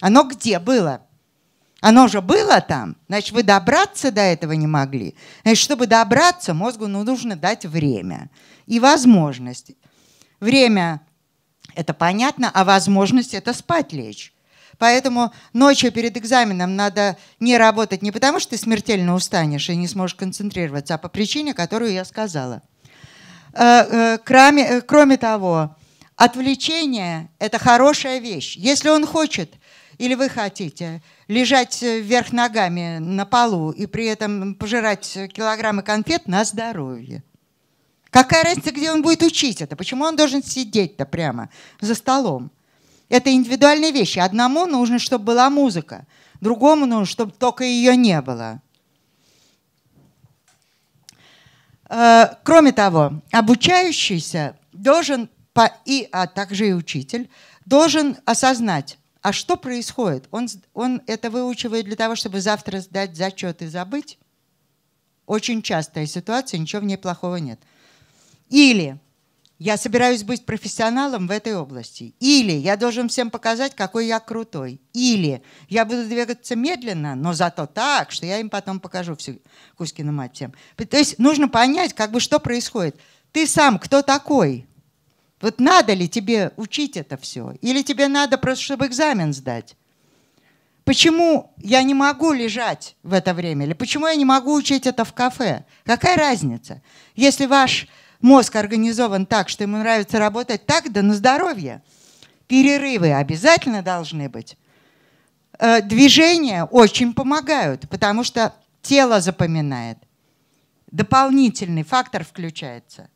Оно где было? Оно же было там. Значит, вы добраться до этого не могли. Значит, чтобы добраться, мозгу ну, нужно дать время и возможность. Время – это понятно, а возможность – это спать лечь. Поэтому ночью перед экзаменом надо не работать не потому, что ты смертельно устанешь и не сможешь концентрироваться, а по причине, которую я сказала. Э, э, э, кроме, того, отвлечение – это хорошая вещь. Если он хочет, или вы хотите, лежать вверх ногами на полу и при этом пожирать килограммы конфет на здоровье. Какая разница, где он будет учить это? Почему он должен сидеть-то прямо за столом? Это индивидуальные вещи. Одному нужно, чтобы была музыка, другому нужно, чтобы только ее не было. Э, кроме того, обучающийся должен, и, а также и учитель, должен осознать, а что происходит? Он, он это выучивает для того, чтобы завтра сдать зачет и забыть? Очень частая ситуация, ничего в ней плохого нет. Или я собираюсь быть профессионалом в этой области. Или я должен всем показать, какой я крутой. Или я буду двигаться медленно, но зато так, что я им потом покажу всю Кузькину мать всем. То есть нужно понять, как бы что происходит. Ты сам кто такой? Вот надо ли тебе учить это все? Или тебе надо просто, чтобы экзамен сдать? Почему я не могу лежать в это время? Или почему я не могу учить это в кафе? Какая разница? Если ваш мозг организован так, что ему нравится работать так, да на здоровье. Перерывы обязательно должны быть. Э, движения очень помогают, потому что тело запоминает. Дополнительный фактор включается.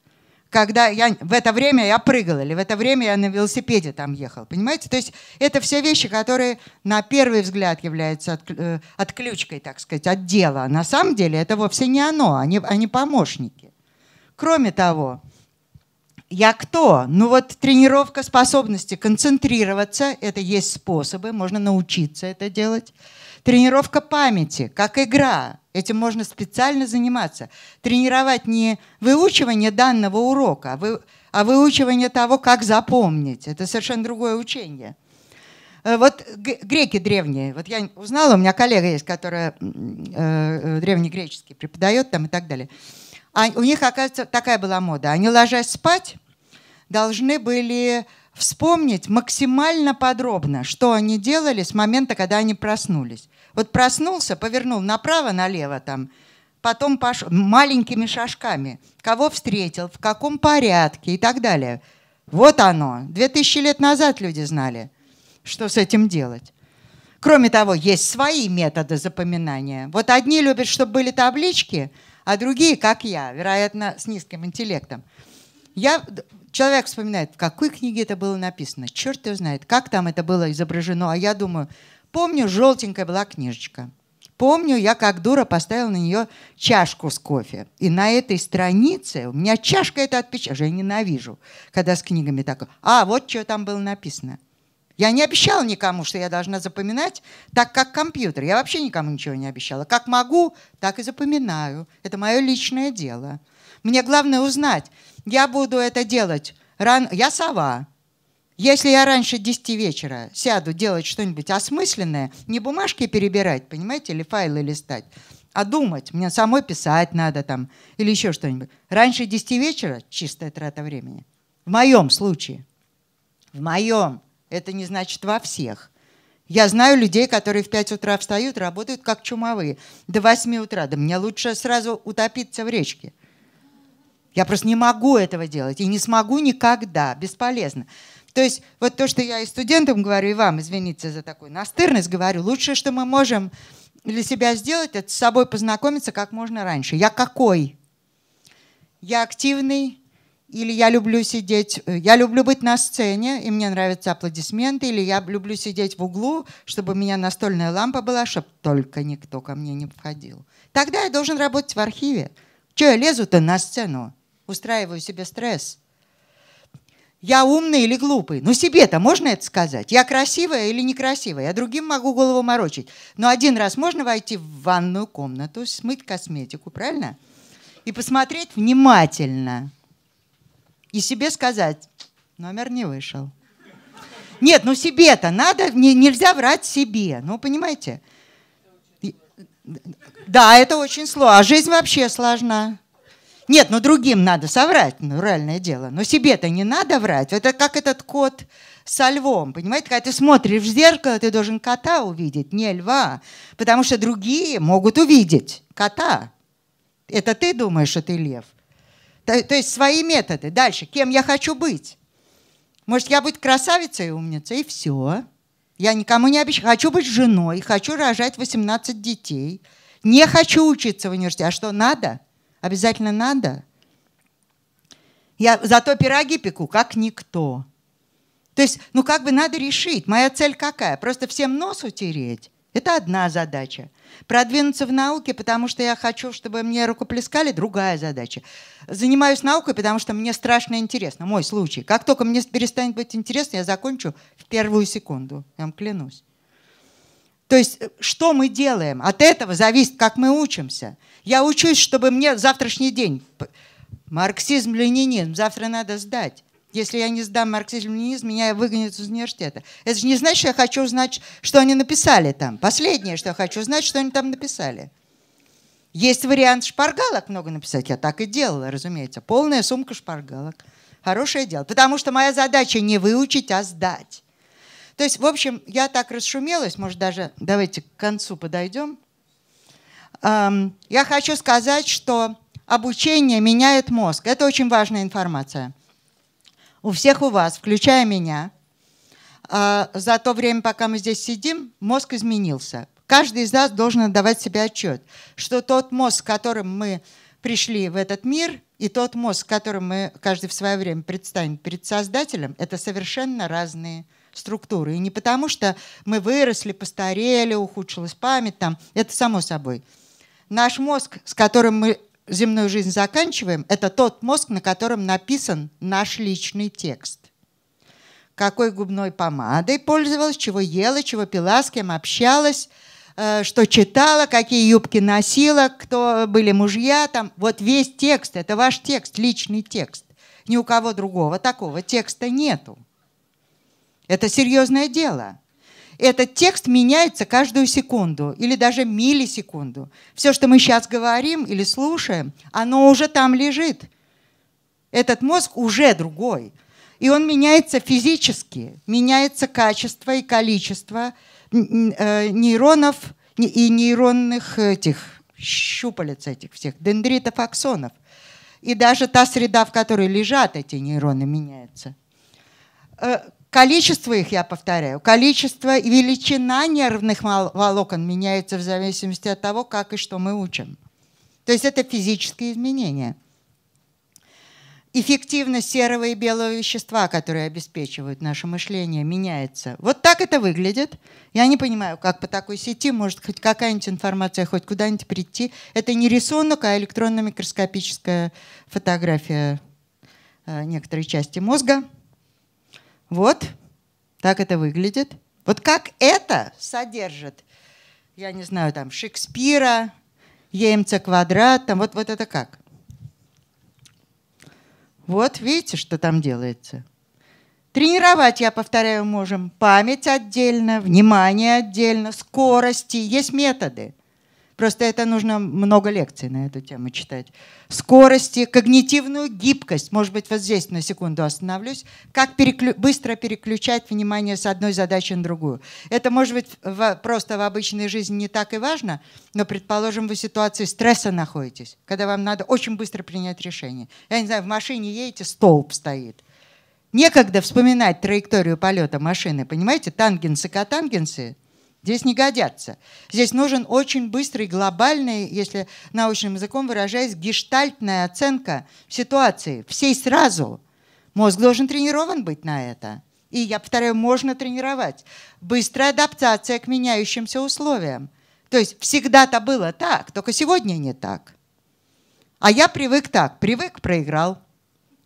Когда я в это время я прыгал или в это время я на велосипеде там ехал. Понимаете? То есть это все вещи, которые на первый взгляд являются э, отключкой, так сказать, отдела, а На самом деле это вовсе не оно, они, они помощники. Кроме того, я кто? Ну вот тренировка способности концентрироваться, это есть способы, можно научиться это делать. Тренировка памяти, как игра, этим можно специально заниматься. Тренировать не выучивание данного урока, а, а выучивание того, как запомнить. Это совершенно другое учение. Э, вот греки древние, вот я узнала, у меня коллега есть, которая э, э, древнегреческий преподает там и так далее. А у них, оказывается, такая была мода. Они, ложась спать, должны были вспомнить максимально подробно, что они делали с момента, когда они проснулись. Вот проснулся, повернул направо-налево там, потом пош... маленькими шажками, кого встретил, в каком порядке и так далее. Вот оно. Две тысячи лет назад люди знали, что с этим делать. Кроме того, есть свои методы запоминания. Вот одни любят, чтобы были таблички, а другие, как я, вероятно, с низким интеллектом. Я, человек вспоминает, в какой книге это было написано, черт его знает, как там это было изображено, а я думаю, помню, желтенькая была книжечка. Помню, я как дура поставила на нее чашку с кофе. И на этой странице у меня чашка это отпечатана. Я ненавижу, когда с книгами так. А, вот что там было написано. Я не обещала никому, что я должна запоминать так, как компьютер. Я вообще никому ничего не обещала. Как могу, так и запоминаю. Это мое личное дело. Мне главное узнать, я буду это делать. Ран... Я сова. Если я раньше 10 вечера сяду делать что-нибудь осмысленное, не бумажки перебирать, понимаете, или файлы листать, а думать, мне самой писать надо там, или еще что-нибудь. Раньше 10 вечера чистая трата времени. В моем случае. В моем. Это не значит во всех. Я знаю людей, которые в 5 утра встают, работают как чумовые. До 8 утра. Да мне лучше сразу утопиться в речке. Я просто не могу этого делать. И не смогу никогда. Бесполезно. То есть вот то, что я и студентам говорю, и вам, извините за такую настырность, говорю, лучшее, что мы можем для себя сделать, это с собой познакомиться как можно раньше. Я какой? Я активный, или я люблю сидеть, э, я люблю быть на сцене, и мне нравятся аплодисменты, или я люблю сидеть в углу, чтобы у меня настольная лампа была, чтобы только никто ко мне не входил. Тогда я должен работать в архиве. Че я лезу-то на сцену? Устраиваю себе стресс. Я умный или глупый? Ну себе-то можно это сказать? Я красивая или некрасивая? Я другим могу голову морочить. Но один раз можно войти в ванную комнату, смыть косметику, правильно? И посмотреть внимательно – и себе сказать, номер не вышел. Нет, ну себе-то надо, не, нельзя врать себе, ну понимаете? Да, это очень сложно, а жизнь вообще сложна. Нет, ну другим надо соврать, ну реальное дело. Но себе-то не надо врать. Это как этот кот со львом, понимаете? Когда ты смотришь в зеркало, ты должен кота увидеть, не льва. Потому что другие могут увидеть кота. Это ты думаешь, что ты лев. То, то есть свои методы. Дальше, кем я хочу быть? Может, я быть красавицей и умницей, и все. Я никому не обещаю. Хочу быть женой, хочу рожать 18 детей. Не хочу учиться в университете. А что, надо? Обязательно надо? Я зато пироги пеку, как никто. То есть, ну как бы надо решить. Моя цель какая? Просто всем нос утереть? Это одна задача. Продвинуться в науке, потому что я хочу, чтобы мне рукоплескали, другая задача. Занимаюсь наукой, потому что мне страшно интересно. Мой случай. Как только мне перестанет быть интересно, я закончу в первую секунду. Я вам клянусь. То есть, э, что мы делаем? От этого зависит, как мы учимся. Я учусь, чтобы мне завтрашний день... Марксизм, ленинизм, завтра надо сдать. Если я не сдам марксизм-ленинизм, меня выгонят из университета. Это же не значит, что я хочу узнать, что они написали там. Последнее, что я хочу узнать, что они там написали. Есть вариант шпаргалок много написать. Я так и делала, разумеется. Полная сумка шпаргалок. Хорошее дело. Потому что моя задача не выучить, а сдать. То есть, в общем, я так расшумелась, может, даже давайте к концу подойдем. Эм, я хочу сказать, что обучение меняет мозг. Это очень важная информация у всех у вас, включая меня, а, за то время, пока мы здесь сидим, мозг изменился. Каждый из нас должен отдавать себе отчет, что тот мозг, с которым мы пришли в этот мир, и тот мозг, которым мы каждый в свое время предстанет перед Создателем, это совершенно разные структуры. И не потому, что мы выросли, постарели, ухудшилась память, там, это само собой. Наш мозг, с которым мы земную жизнь заканчиваем, это тот мозг, на котором написан наш личный текст. Какой губной помадой пользовалась, чего ела, чего пила, с кем общалась, э, что читала, какие юбки носила, кто были мужья. Там. Вот весь текст, это ваш текст, личный текст. Ни у кого другого такого текста нету. Это серьезное дело. Этот текст меняется каждую секунду или даже миллисекунду. Все, что мы сейчас говорим или слушаем, оно уже там лежит. Этот мозг уже другой. И он меняется физически, меняется качество и количество э, нейронов и нейронных этих щупалец этих всех, дендритов, аксонов. И даже та среда, в которой лежат эти нейроны, меняется. Э, Количество их, я повторяю, количество и величина нервных волокон меняется в зависимости от того, как и что мы учим. То есть это физические изменения. Эффективность серого и белого вещества, которые обеспечивают наше мышление, меняется. Вот так это выглядит. Я не понимаю, как по такой сети может хоть какая-нибудь информация хоть куда-нибудь прийти. Это не рисунок, а электронно-микроскопическая фотография э, некоторой части мозга – вот так это выглядит. Вот как это содержит, я не знаю, там Шекспира, ЕМЦ квадрат, там вот, вот это как? Вот видите, что там делается. Тренировать, я повторяю, можем память отдельно, внимание отдельно, скорости. Есть методы. Просто это нужно много лекций на эту тему читать. Скорости, когнитивную гибкость. Может быть, вот здесь на секунду остановлюсь. Как переклю... быстро переключать внимание с одной задачи на другую. Это, может быть, в... просто в обычной жизни не так и важно, но, предположим, вы в ситуации стресса находитесь, когда вам надо очень быстро принять решение. Я не знаю, в машине едете, столб стоит. Некогда вспоминать траекторию полета машины, понимаете, тангенсы-катангенсы. Здесь не годятся. Здесь нужен очень быстрый, глобальный, если научным языком выражаясь, гештальтная оценка ситуации. Всей сразу. Мозг должен тренирован быть на это. И я повторяю, можно тренировать. Быстрая адаптация к меняющимся условиям. То есть всегда-то было так, только сегодня не так. А я привык так. Привык, проиграл.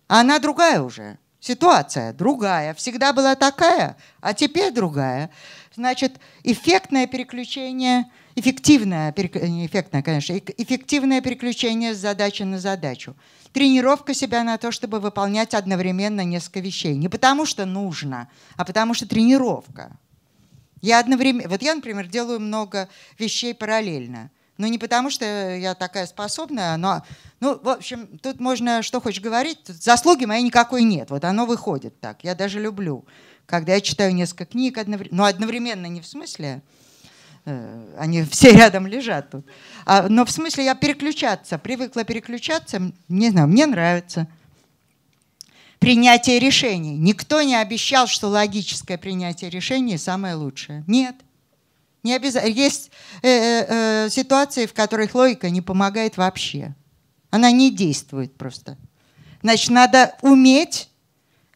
А она другая уже. Ситуация другая. Всегда была такая, а теперь другая. Значит, эффектное переключение, эффективное, э, не эффектное, конечно, эффективное переключение с задачи на задачу. Тренировка себя на то, чтобы выполнять одновременно несколько вещей. Не потому что нужно, а потому что тренировка. Я одновременно, вот я, например, делаю много вещей параллельно. Но не потому, что я такая способная, но, ну, в общем, тут можно что хочешь говорить, заслуги моей никакой нет. Вот оно выходит так. Я даже люблю когда я читаю несколько книг одновременно, но одновременно не в смысле, э, они все [laughs] рядом лежат тут. А, но в смысле я переключаться, привыкла переключаться, не знаю, мне нравится. Принятие решений. Никто не обещал, что логическое принятие решений самое лучшее. Нет. Не обязательно. Есть э, э, э, ситуации, в которых логика не помогает вообще. Она не действует просто. Значит, надо уметь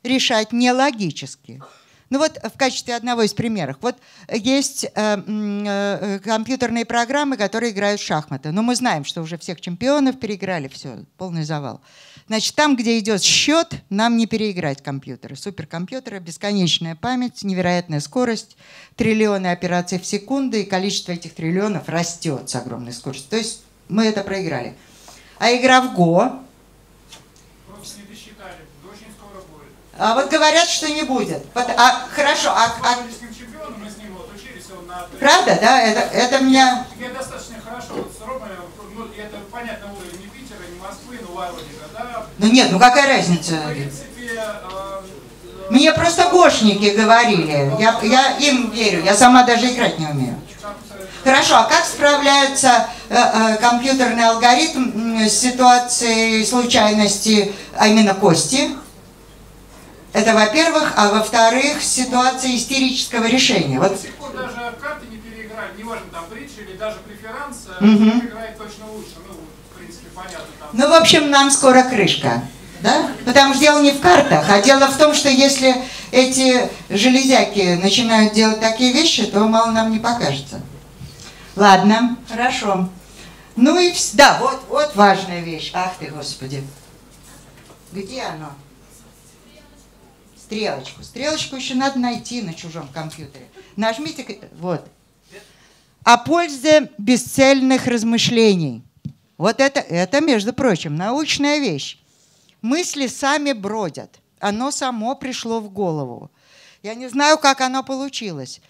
решать нелогически. логически. Ну вот э, в качестве одного из примеров. Вот э, есть э, компьютерные программы, которые играют в шахматы. Но ну, мы знаем, что уже всех чемпионов переиграли, все, полный завал. Значит, там, где идет счет, нам не переиграть компьютеры. Суперкомпьютеры, бесконечная память, невероятная скорость, триллионы операций в секунду, и количество этих триллионов растет с огромной скоростью. То есть мы это проиграли. А игра в Го, А вот говорят, что не будет. Вот, а, хорошо, а... а... Правда, да? Это, это меня... Я достаточно хорошо вот с Ромой, ну, это понятно уровень не Питера, не Москвы, но Воронежа, да? Ну нет, ну какая разница? В принципе, э, э мне просто гошники говорили. Ну, я, я ну, им верю. Я сама даже играть не умею. Хорошо, а как справляется э, э, компьютерный алгоритм с ситуацией случайности, а именно кости? Это во-первых, а во-вторых, ситуация истерического решения. Вот. До сих пор даже карты не переиграли, неважно, там бридж или даже преферанс, угу. играет точно лучше. Ну, в принципе, понятно. Там... Ну, в общем, нам скоро крышка. Да? Потому что дело не в картах, а дело в том, что если эти железяки начинают делать такие вещи, то мало нам не покажется. Ладно, хорошо. Ну и да, вот, вот важная вещь. Ах ты, Господи. Где оно? стрелочку. Стрелочку еще надо найти на чужом компьютере. Нажмите, вот. О пользе бесцельных размышлений. Вот это, это, между прочим, научная вещь. Мысли сами бродят. Оно само пришло в голову. Я не знаю, как оно получилось.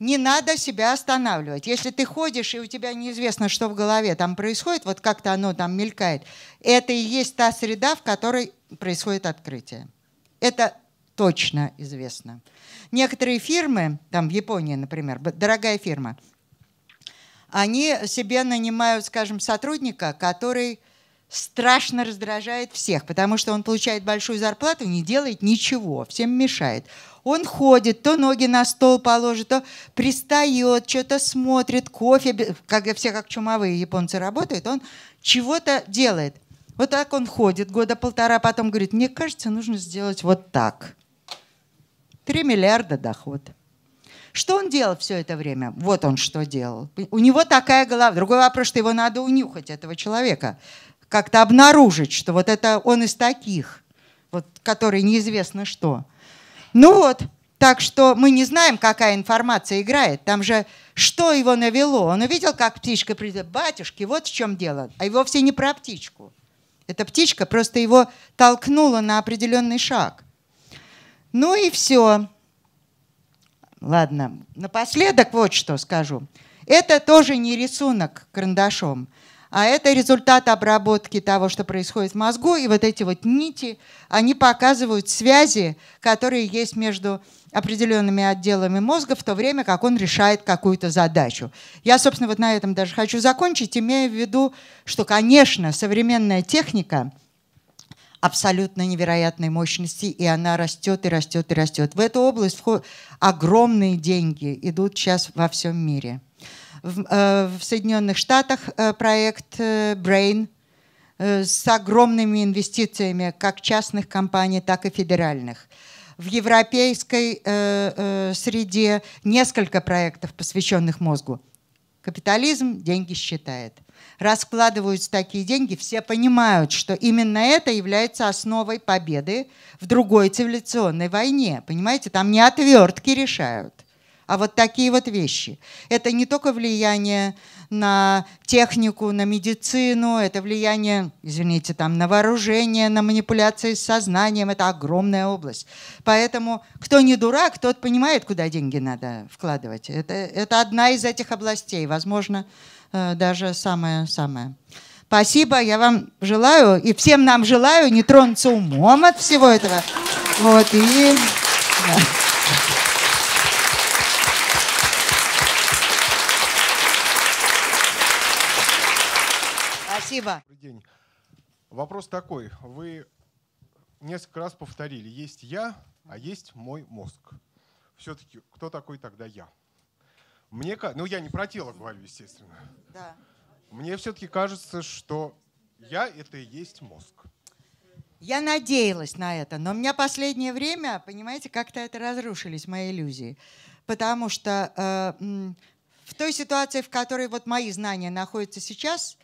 Не надо себя останавливать. Если ты ходишь, и у тебя неизвестно, что в голове там происходит, вот как-то оно там мелькает, это и есть та среда, в которой происходит открытие. Это точно известно. Некоторые фирмы, там в Японии, например, дорогая фирма, они себе нанимают, скажем, сотрудника, который страшно раздражает всех, потому что он получает большую зарплату, не делает ничего, всем мешает. Он ходит, то ноги на стол положит, то пристает, что-то смотрит, кофе, как все как чумовые японцы работают, он чего-то делает. Вот так он ходит года полтора, потом говорит, мне кажется, нужно сделать вот так. 3 миллиарда доход. Что он делал все это время? Вот он что делал. У него такая голова. Другой вопрос, что его надо унюхать, этого человека. Как-то обнаружить, что вот это он из таких, вот, который неизвестно что. Ну вот, так что мы не знаем, какая информация играет. Там же что его навело? Он увидел, как птичка придет. Батюшки, вот в чем дело. А его вовсе не про птичку. Эта птичка просто его толкнула на определенный шаг – ну и все. Ладно, напоследок вот что скажу. Это тоже не рисунок карандашом, а это результат обработки того, что происходит в мозгу. И вот эти вот нити, они показывают связи, которые есть между определенными отделами мозга в то время, как он решает какую-то задачу. Я, собственно, вот на этом даже хочу закончить, имея в виду, что, конечно, современная техника – абсолютно невероятной мощности, и она растет и растет и растет. В эту область вход... огромные деньги идут сейчас во всем мире. В, э, в Соединенных Штатах э, проект э, Brain э, с огромными инвестициями как частных компаний, так и федеральных в европейской э, э, среде несколько проектов, посвященных мозгу. Капитализм деньги считает раскладываются такие деньги, все понимают, что именно это является основой победы в другой цивилизационной войне. Понимаете, там не отвертки решают, а вот такие вот вещи. Это не только влияние на технику, на медицину, это влияние, извините, там, на вооружение, на манипуляции с сознанием, это огромная область. Поэтому кто не дурак, тот понимает, куда деньги надо вкладывать. Это, это одна из этих областей. Возможно, Э, даже самое-самое. Спасибо, я вам желаю, и всем нам желаю не тронуться умом от всего этого. Вот, и... Да. Спасибо. Добрый день. Вопрос такой. Вы несколько раз повторили, есть я, а есть мой мозг. Все-таки кто такой тогда я? Мне, ну я не про тело говорю, естественно. Да. Мне все-таки кажется, что я это и есть мозг. Я надеялась на это, но у меня последнее время, понимаете, как-то это разрушились мои иллюзии. Потому что э, в той ситуации, в которой вот мои знания находятся сейчас,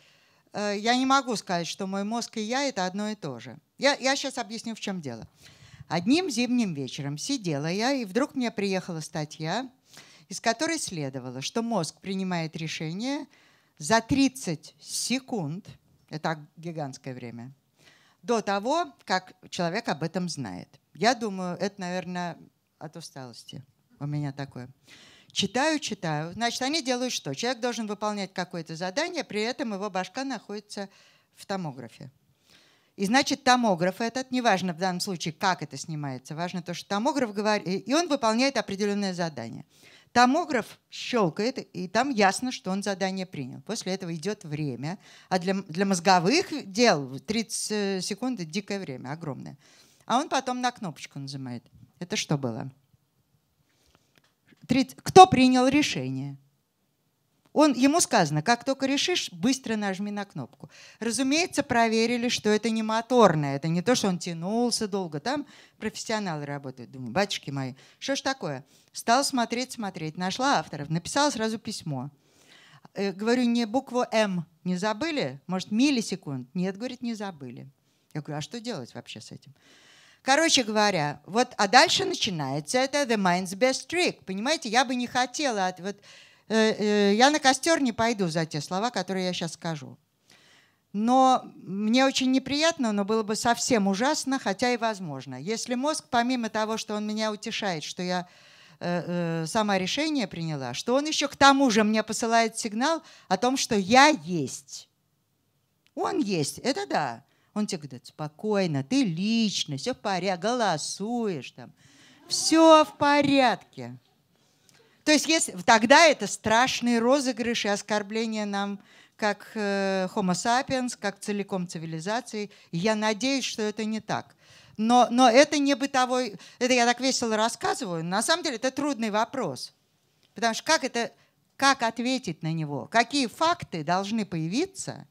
э, я не могу сказать, что мой мозг и я это одно и то же. Я, я сейчас объясню, в чем дело. Одним зимним вечером сидела я, и вдруг мне приехала статья из которой следовало, что мозг принимает решение за 30 секунд, это гигантское время, до того, как человек об этом знает. Я думаю, это, наверное, от усталости. У меня такое. Читаю, читаю. Значит, они делают что? Человек должен выполнять какое-то задание, при этом его башка находится в томографе. И значит, томограф этот, неважно в данном случае, как это снимается, важно то, что томограф говорит, и он выполняет определенное задание. Томограф щелкает, и там ясно, что он задание принял. После этого идет время. А для, для мозговых дел 30 э, секунд – дикое время, огромное. А он потом на кнопочку нажимает. Это что было? 30... Кто принял решение? Он, ему сказано, как только решишь, быстро нажми на кнопку. Разумеется, проверили, что это не моторное, это не то, что он тянулся долго. Там профессионалы работают. Думаю, батюшки мои, что ж такое? Стал смотреть, смотреть. Нашла авторов, написала сразу письмо. Э, говорю, не букву «М» не забыли? Может, миллисекунд? Нет, говорит, не забыли. Я говорю, а что делать вообще с этим? Короче говоря, вот, а дальше начинается это the mind's best trick. Понимаете, я бы не хотела вот Э, э, я на костер не пойду за те слова, которые я сейчас скажу. Но мне очень неприятно, но было бы совсем ужасно, хотя и возможно. Если мозг, помимо того, что он меня утешает, что я э, э сама решение приняла, что он еще к тому же мне посылает сигнал о том, что я есть. Он есть, это да. Он тебе говорит, спокойно, ты лично, все в порядке, голосуешь там. Все в порядке. То есть если, тогда это страшные розыгрыши, оскорбление нам как э, Homo sapiens, как целиком цивилизации. я надеюсь, что это не так. Но, но это не бытовой... Это я так весело рассказываю. На самом деле это трудный вопрос. Потому что как, это, как ответить на него? Какие факты должны появиться,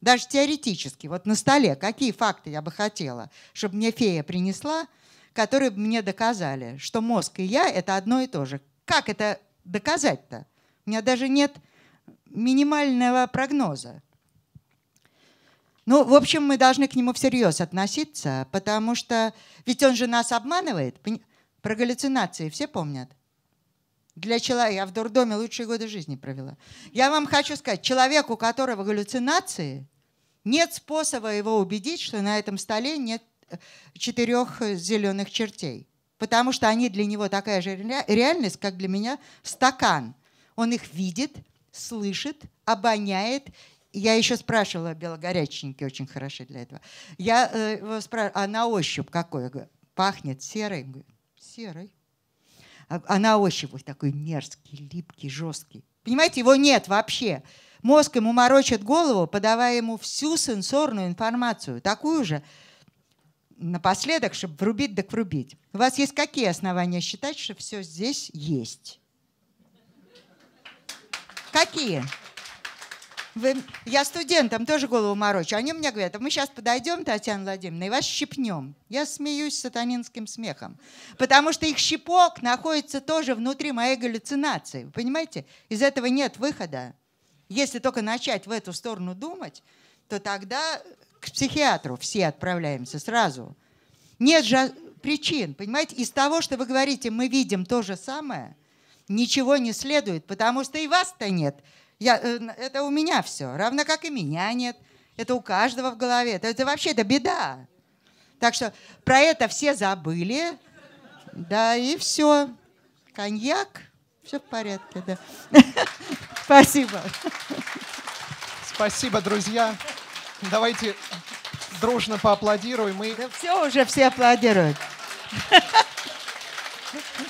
даже теоретически, вот на столе, какие факты я бы хотела, чтобы мне фея принесла, которые бы мне доказали, что мозг и я — это одно и то же как это доказать-то? У меня даже нет минимального прогноза. Ну, в общем, мы должны к нему всерьез относиться, потому что ведь он же нас обманывает. Про галлюцинации все помнят? Для человека. Я в дурдоме лучшие годы жизни провела. Я вам хочу сказать, человек, у которого галлюцинации, нет способа его убедить, что на этом столе нет э, четырех э, зеленых чертей потому что они для него такая же реальность, как для меня стакан. Он их видит, слышит, обоняет. Я еще спрашивала белогоряченьки, очень хороши для этого. Я э, спрашивала, а на ощупь какой? Пахнет серой? Серой. А, а на ощупь вот такой мерзкий, липкий, жесткий. Понимаете, его нет вообще. Мозг ему морочит голову, подавая ему всю сенсорную информацию, такую же, напоследок, чтобы врубить так врубить. У вас есть какие основания считать, что все здесь есть? Какие? Вы, я студентам тоже голову морочу. Они мне говорят, а мы сейчас подойдем, Татьяна Владимировна, и вас щипнем. Я смеюсь сатанинским смехом. Потому что их щипок находится тоже внутри моей галлюцинации. Вы понимаете? Из этого нет выхода. Если только начать в эту сторону думать, то тогда к психиатру все отправляемся сразу. Нет же причин, понимаете? Из того, что вы говорите, мы видим то же самое, ничего не следует, потому что и вас-то нет. Я, э, это у меня все, равно как и меня нет. Это у каждого в голове. Это, это вообще это беда. Так что про это все забыли. Да, и все. Коньяк, все в порядке, да. [laughs] Спасибо. Спасибо, друзья. Давайте дружно поаплодируем. И... Да все уже, все аплодируют. [laughs]